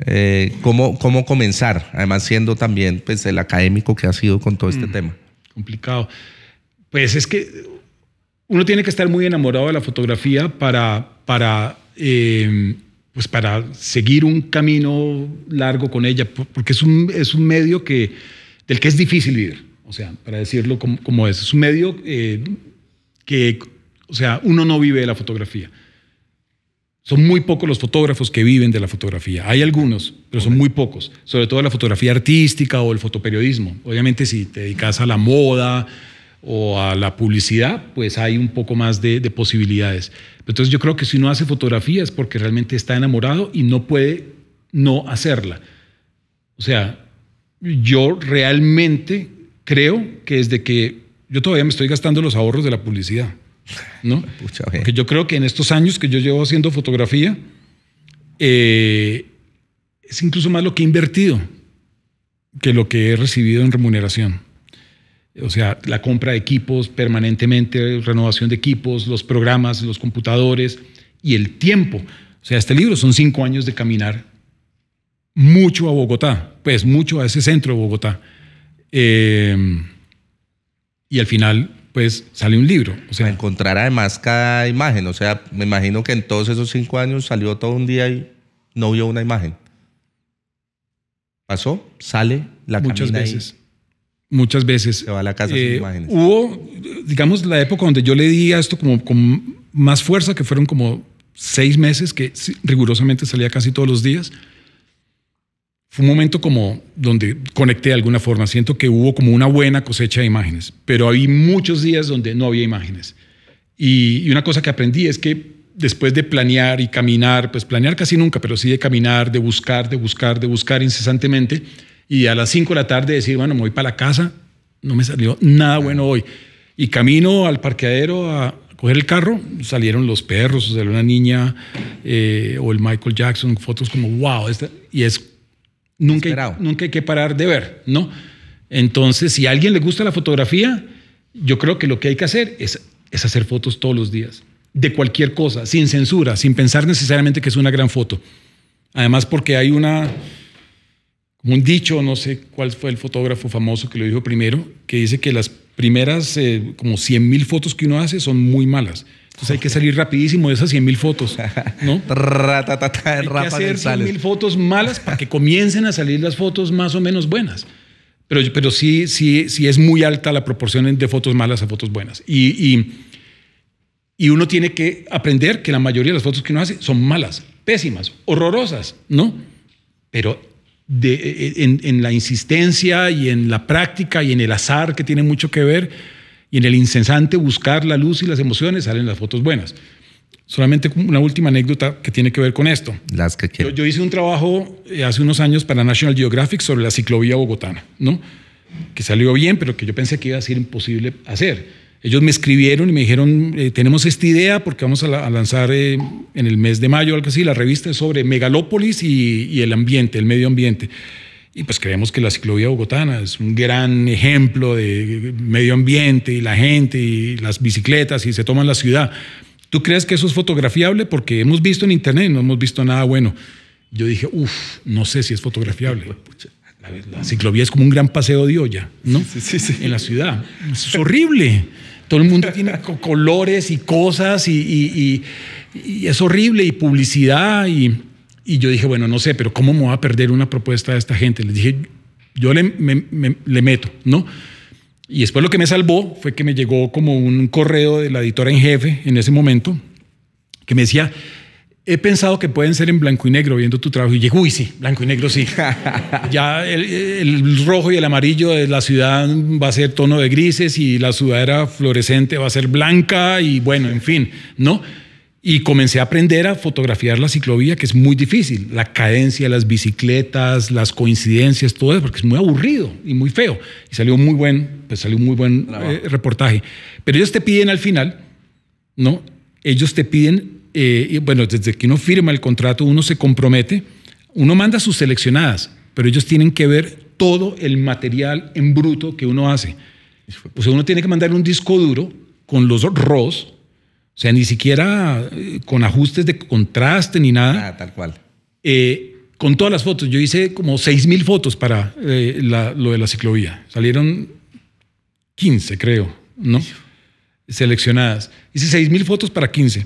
Eh, ¿cómo, comenzar? Además, siendo también pues, el académico que ha sido con todo este mm. tema. Complicado. Pues es que uno tiene que estar muy enamorado de la fotografía para, para, em, pues para seguir un camino largo con ella, porque es un, medio que, del que es difícil vivir, o sea, para decirlo como, es. Es un medio eh, que, o sea, uno no vive de la fotografía. Son muy pocos los fotógrafos que viven de la fotografía. Hay algunos, pero son muy pocos. Sobre todo la fotografía artística o el fotoperiodismo. Obviamente si te dedicas a la moda, o a la publicidad, pues hay un poco más de, posibilidades. Entonces yo creo que si uno hace fotografías porque realmente está enamorado y no puede no hacerla. O sea, yo realmente creo que desde que yo todavía me estoy gastando los ahorros de la publicidad, ¿no? porque yo creo que en estos años que yo llevo haciendo fotografía, eh, es incluso más lo que he invertido que lo que he recibido en remuneración. O sea, la compra de equipos permanentemente, renovación de equipos, los programas, los computadores y el tiempo. O sea, este libro son cinco años de caminar mucho a Bogotá, pues mucho a ese centro de Bogotá. Eh, y al final, pues sale un libro. O sea, encontrar además cada imagen. O sea, me imagino que en todos esos cinco años salió todo un día y no vio una imagen. Pasó, sale, la Muchas veces muchas veces. Se va a la casa sin eh, imágenes. Hubo, digamos, la época donde yo le di a esto como con más fuerza, que fueron como seis meses, que rigurosamente salía casi todos los días. Fue un momento como donde conecté de alguna forma. Siento que hubo como una buena cosecha de imágenes, pero hay muchos días donde no había imágenes. Y, y una cosa que aprendí es que después de planear y caminar, pues planear casi nunca, pero sí de caminar, de buscar, de buscar, de buscar incesantemente, y a las 5 de la tarde decir, bueno, me voy para la casa, no me salió nada bueno hoy. Y camino al parqueadero a coger el carro, salieron los perros, salió una niña eh, o el Michael Jackson, fotos como, wow, y es nunca, nunca hay que parar de ver, ¿no? Entonces, si a alguien le gusta la fotografía, yo creo que lo que hay que hacer es, es hacer fotos todos los días, de cualquier cosa, sin censura, sin pensar necesariamente que es una gran foto. Además, porque hay una un dicho, no sé cuál fue el fotógrafo famoso que lo dijo primero, que dice que las primeras eh, como 100 mil fotos que uno hace son muy malas. Entonces hay que salir rapidísimo de esas 100 mil fotos, ¿no? hay que hacer 100 mil fotos malas para que comiencen a salir las fotos más o menos buenas. Pero, pero sí, sí, sí es muy alta la proporción de fotos malas a fotos buenas. Y, y, y uno tiene que aprender que la mayoría de las fotos que uno hace son malas, pésimas, horrorosas, ¿no? Pero e, e, en, la insistencia y en la práctica y en el azar que tiene mucho que ver y en el incesante buscar la luz y las emociones salen las fotos buenas. Solamente una última anécdota que tiene que ver con esto. que yo, yo, hice un trabajo eh, hace unos años para National Geographic sobre la ciclovía bogotana, ¿no? que salió bien, pero que yo pensé que iba a ser imposible hacer. Ellos me escribieron y me dijeron, eh, tenemos esta idea porque vamos a, lanzar eh, en el mes de mayo, algo así, la revista sobre megalópolis y, el ambiente, el medio ambiente. Y pues creemos que la ciclovía bogotana es un gran ejemplo de medio ambiente y la gente y las bicicletas y se toman la ciudad. ¿Tú crees que eso es fotografiable? Porque hemos visto en internet, no hemos visto nada bueno. Yo dije, uff, no sé si es fotografiable. La, ciclovía es como un gran paseo de olla, ¿no? Sí, sí, En la ciudad. Es horrible. Todo el mundo tiene colores y cosas y, es horrible y publicidad. Y, yo dije, bueno, no sé, pero ¿cómo me voy a perder una propuesta de esta gente? Les dije, yo le, le meto, ¿no? Y después lo que me salvó fue que me llegó como un correo de la editora en jefe en ese momento que me decía, he pensado que pueden ser en blanco y negro viendo tu trabajo y dije, uy, sí, blanco y negro sí. ya el, rojo y el amarillo de la ciudad va a ser tono de grises y la sudadera fluorescente va a ser blanca y bueno, en fin, ¿no? Y comencé a aprender a fotografiar la ciclovía, que es muy difícil, la cadencia, las bicicletas, las coincidencias, todo eso, porque es muy aburrido y muy feo. Y salió muy buen, pues salió muy buen eh, reportaje. Pero ellos te piden al final, ¿no? Ellos te piden eh, bueno, desde que uno firma el contrato, uno se compromete, uno manda sus seleccionadas, pero ellos tienen que ver todo el material en bruto que uno hace. O uno tiene que mandar un disco duro con los ROS, o sea, ni siquiera eh, con ajustes de contraste ni nada. Ah, tal cual. Eh, con todas las fotos. Yo hice como mil fotos para lo de la ciclovía. Salieron 15, creo, ¿no? Seleccionadas. Hice mil fotos para 15.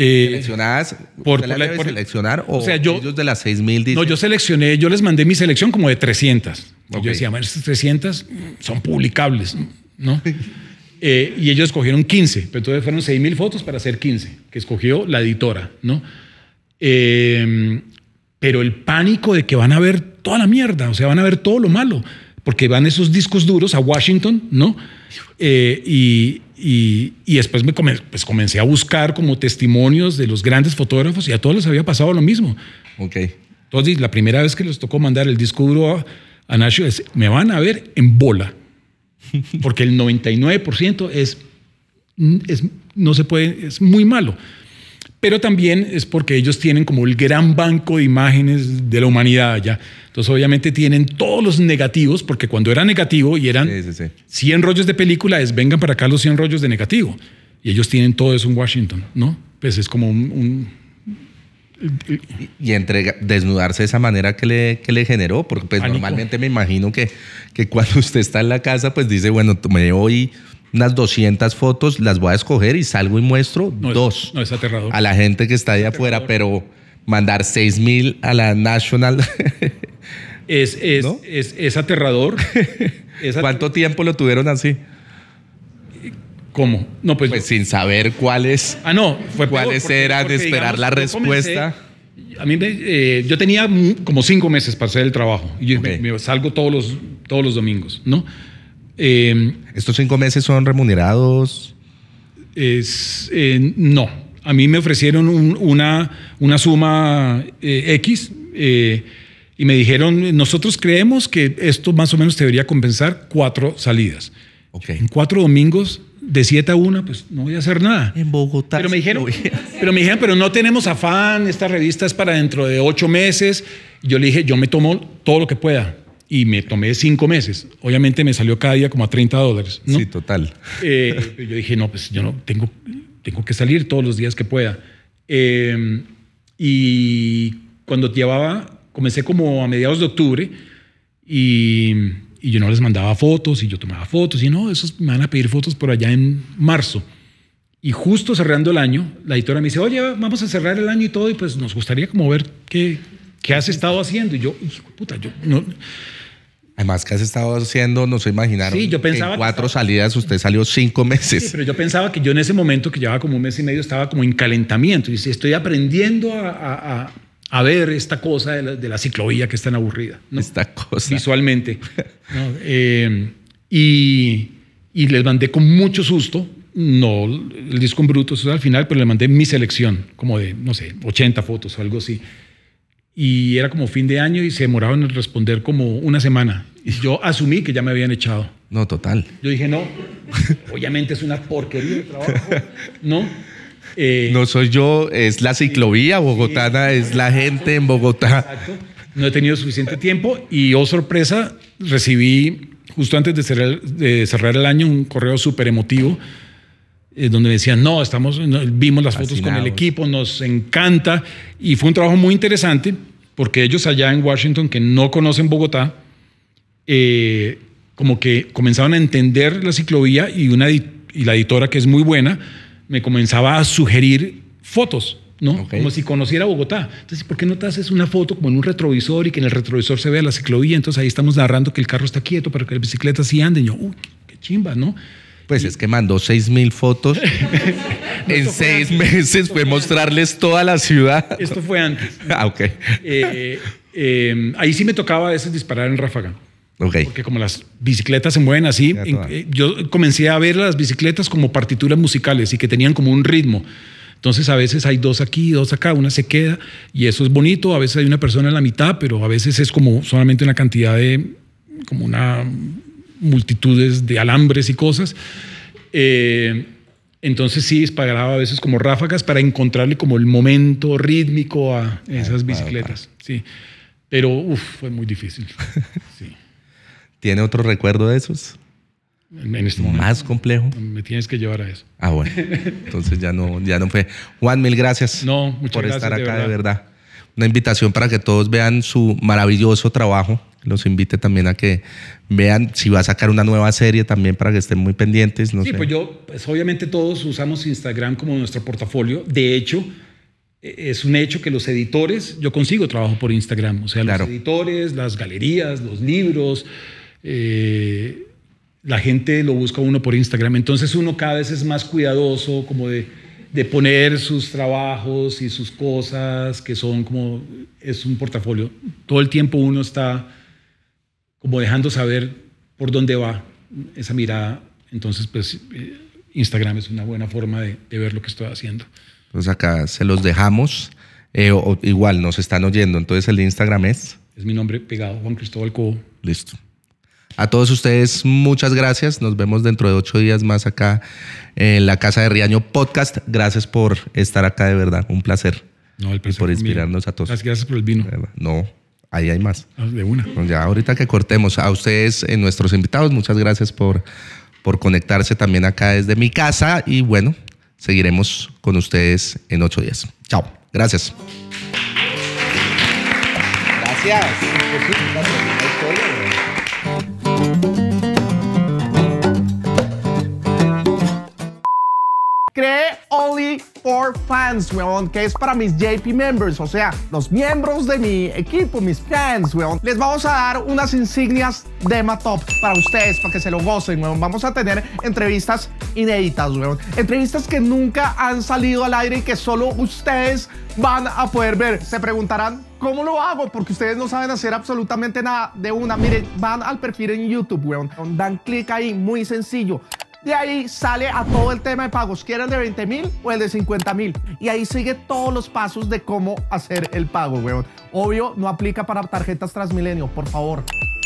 Eh, ¿Seleccionadas? Por, seleccionar o, sea, yo, ellos de las 6.000? No, yo seleccioné, yo les mandé mi selección como de 300. Yo decía, estas 300 son publicables, ¿no? Eh, y ellos escogieron 15, pero entonces fueron mil fotos para hacer 15, que escogió la editora, ¿no? Em, pero el pánico de que van a ver toda la mierda, o sea, van a ver todo lo malo, porque van esos discos duros a Washington, ¿no? Eh, y, y, después me pues comencé a buscar como testimonios de los grandes fotógrafos y a todos les había pasado lo mismo. Ok. Entonces, la primera vez que les tocó mandar el disco duro a, Nacho es, me van a ver en bola. Porque el 99% es, es, no se puede, es muy malo pero también es porque ellos tienen como el gran banco de imágenes de la humanidad allá. Entonces obviamente tienen todos los negativos, porque cuando era negativo y eran 100 rollos de película, es vengan para acá los 100 rollos de negativo. Y ellos tienen todo eso en Washington, ¿no? Pues es como un, y entre desnudarse de esa manera que le, que le generó, porque pues normalmente me imagino que, que cuando usted está en la casa, pues dice, bueno, me voy unas 200 fotos, las voy a escoger y salgo y muestro dos. no, es aterrador. A la gente que está ahí afuera, pero mandar 6000 mil a la National. es, es, es, aterrador. ¿Cuánto tiempo lo tuvieron así? ¿Cómo? No, pues, pues sin saber cuáles. Ah, no, fue cuáles eran, esperar la respuesta. a mí eh, yo tenía como cinco meses para hacer el trabajo. Y salgo todos los, todos los domingos, ¿no? Em, ¿Estos cinco meses son remunerados? Eh, no. A mí me ofrecieron una, una suma eh, X eh, y me dijeron, nosotros creemos que esto más o menos debería compensar cuatro salidas. En cuatro domingos de siete a una, pues no voy a hacer nada. En Bogotá. Pero me dijeron, pero, me dijeron pero no tenemos afán, esta revista es para dentro de ocho meses. Yo le dije, yo me tomo todo lo que pueda y me tomé cinco meses. Obviamente me salió cada día como a 30 dólares. Sí, total. Eh, yo dije, no, pues yo no tengo, tengo que salir todos los días que pueda. Em, y cuando llevaba, comencé como a mediados de octubre y, yo no les mandaba fotos y yo tomaba fotos y no, esos me van a pedir fotos por allá en marzo. Y justo cerrando el año, la editora me dice, oye, vamos a cerrar el año y todo y pues nos gustaría como ver qué, qué has estado haciendo. Y yo, puta, yo no Además, que has estado haciendo, no sé, imaginaron. Sí, yo pensaba. En cuatro salidas, usted salió cinco meses. Sí, pero yo pensaba que yo en ese momento, que llevaba como un mes y medio, estaba como en calentamiento. Y si estoy aprendiendo a, a, ver esta cosa de la, ciclovía que es tan aburrida. ¿no? Esta cosa. Visualmente. Eh, y, y, les mandé con mucho susto, no el disco en bruto, eso es al final, pero le mandé mi selección, como de, no sé, 80 fotos o algo así y era como fin de año y se demoraban en responder como una semana. Y yo asumí que ya me habían echado. No, total. Yo dije, no, obviamente es una porquería de trabajo, ¿no? Eh, no soy yo, es la ciclovía bogotana, es la gente en Bogotá. No he tenido suficiente tiempo y, oh sorpresa, recibí, justo antes de cerrar, de cerrar el año, un correo súper emotivo eh, donde decían, no, estamos, vimos las fotos con el equipo, nos encanta. Y fue un trabajo muy interesante, porque ellos allá en Washington, que no conocen Bogotá, eh, como que comenzaban a entender la ciclovía y, una, y la editora, que es muy buena, me comenzaba a sugerir fotos. ¿no? Como si conociera Bogotá. Entonces, ¿por qué no te haces una foto como en un retrovisor y que en el retrovisor se vea la ciclovía? Entonces ahí estamos narrando que el carro está quieto, para que la bicicleta sí anden. Yo, uy, qué chimba, ¿no? Pues es que mandó seis mil fotos. en seis meses fue, mostrarles toda la ciudad. Esto fue antes. ah, ok. Eh, eh, ahí sí me tocaba a veces disparar en ráfaga. Ok. Porque como las bicicletas se mueven así, eh, yo comencé a ver las bicicletas como partituras musicales y que tenían como un ritmo. Entonces a veces hay dos aquí, dos acá, una se queda y eso es bonito, a veces hay una persona en la mitad, pero a veces es como solamente una cantidad de, como una multitudes de alambres y cosas. Eh, entonces sí disparaba a veces como ráfagas para encontrarle como el momento rítmico a ah, esas bicicletas. Sí. Pero uf, fue muy difícil. ¿Tiene otro recuerdo de esos? En, este momento. Más complejo. Me tienes que llevar a eso. Ah, bueno. Entonces ya no, ya no fue. Juan, mil gracias. No, muchas por estar acá, de verdad. Una invitación para que todos vean su maravilloso trabajo los invite también a que vean si va a sacar una nueva serie también para que estén muy pendientes. sí, pues yo, pues, obviamente todos usamos Instagram como nuestro portafolio. De hecho, e, es un hecho que los editores, yo consigo trabajo por Instagram, o sea, los editores, las galerías, los libros, eh, la gente lo busca uno por Instagram. Entonces uno cada vez es más cuidadoso como de poner sus trabajos y sus cosas, que son como, es un portafolio. Todo el tiempo uno está como dejando saber por dónde va esa mirada. Entonces, pues eh, Instagram es una buena forma de, ver lo que estoy haciendo. Entonces, acá se los dejamos. Eh, igual nos están oyendo. Entonces, el Instagram es. Es mi nombre pegado, Juan Cristóbal Cobo. Listo. A todos ustedes, muchas gracias. Nos vemos dentro de ocho días más acá en la Casa de Riaño Podcast. Gracias por estar acá, de verdad. Un placer. No, el placer y por inspirarnos a todos. gracias por el vino. No ahí hay más. Ah, de una. Pues ya ahorita que cortemos a ustedes, eh, nuestros invitados, muchas gracias por, por conectarse también acá desde mi casa y bueno, seguiremos con ustedes en ocho días. Chao. Gracias. Gracias. Cree Oli for fans, weón, que es para mis JP members, o sea, los miembros de mi equipo, mis fans, weón. Les vamos a dar unas insignias de Matop para ustedes, para que se lo gocen, weón. Vamos a tener entrevistas inéditas, weón. Entrevistas que nunca han salido al aire y que solo ustedes van a poder ver. Se preguntarán, ¿Cómo lo hago? Porque ustedes no saben hacer absolutamente nada de una. Miren, van al perfil en YouTube, weón. Dan clic ahí, muy sencillo. De ahí sale a todo el tema de pagos, quiera el de 20 mil o el de 50 mil. Y ahí sigue todos los pasos de cómo hacer el pago, weón. Obvio, no aplica para tarjetas Transmilenio, por favor.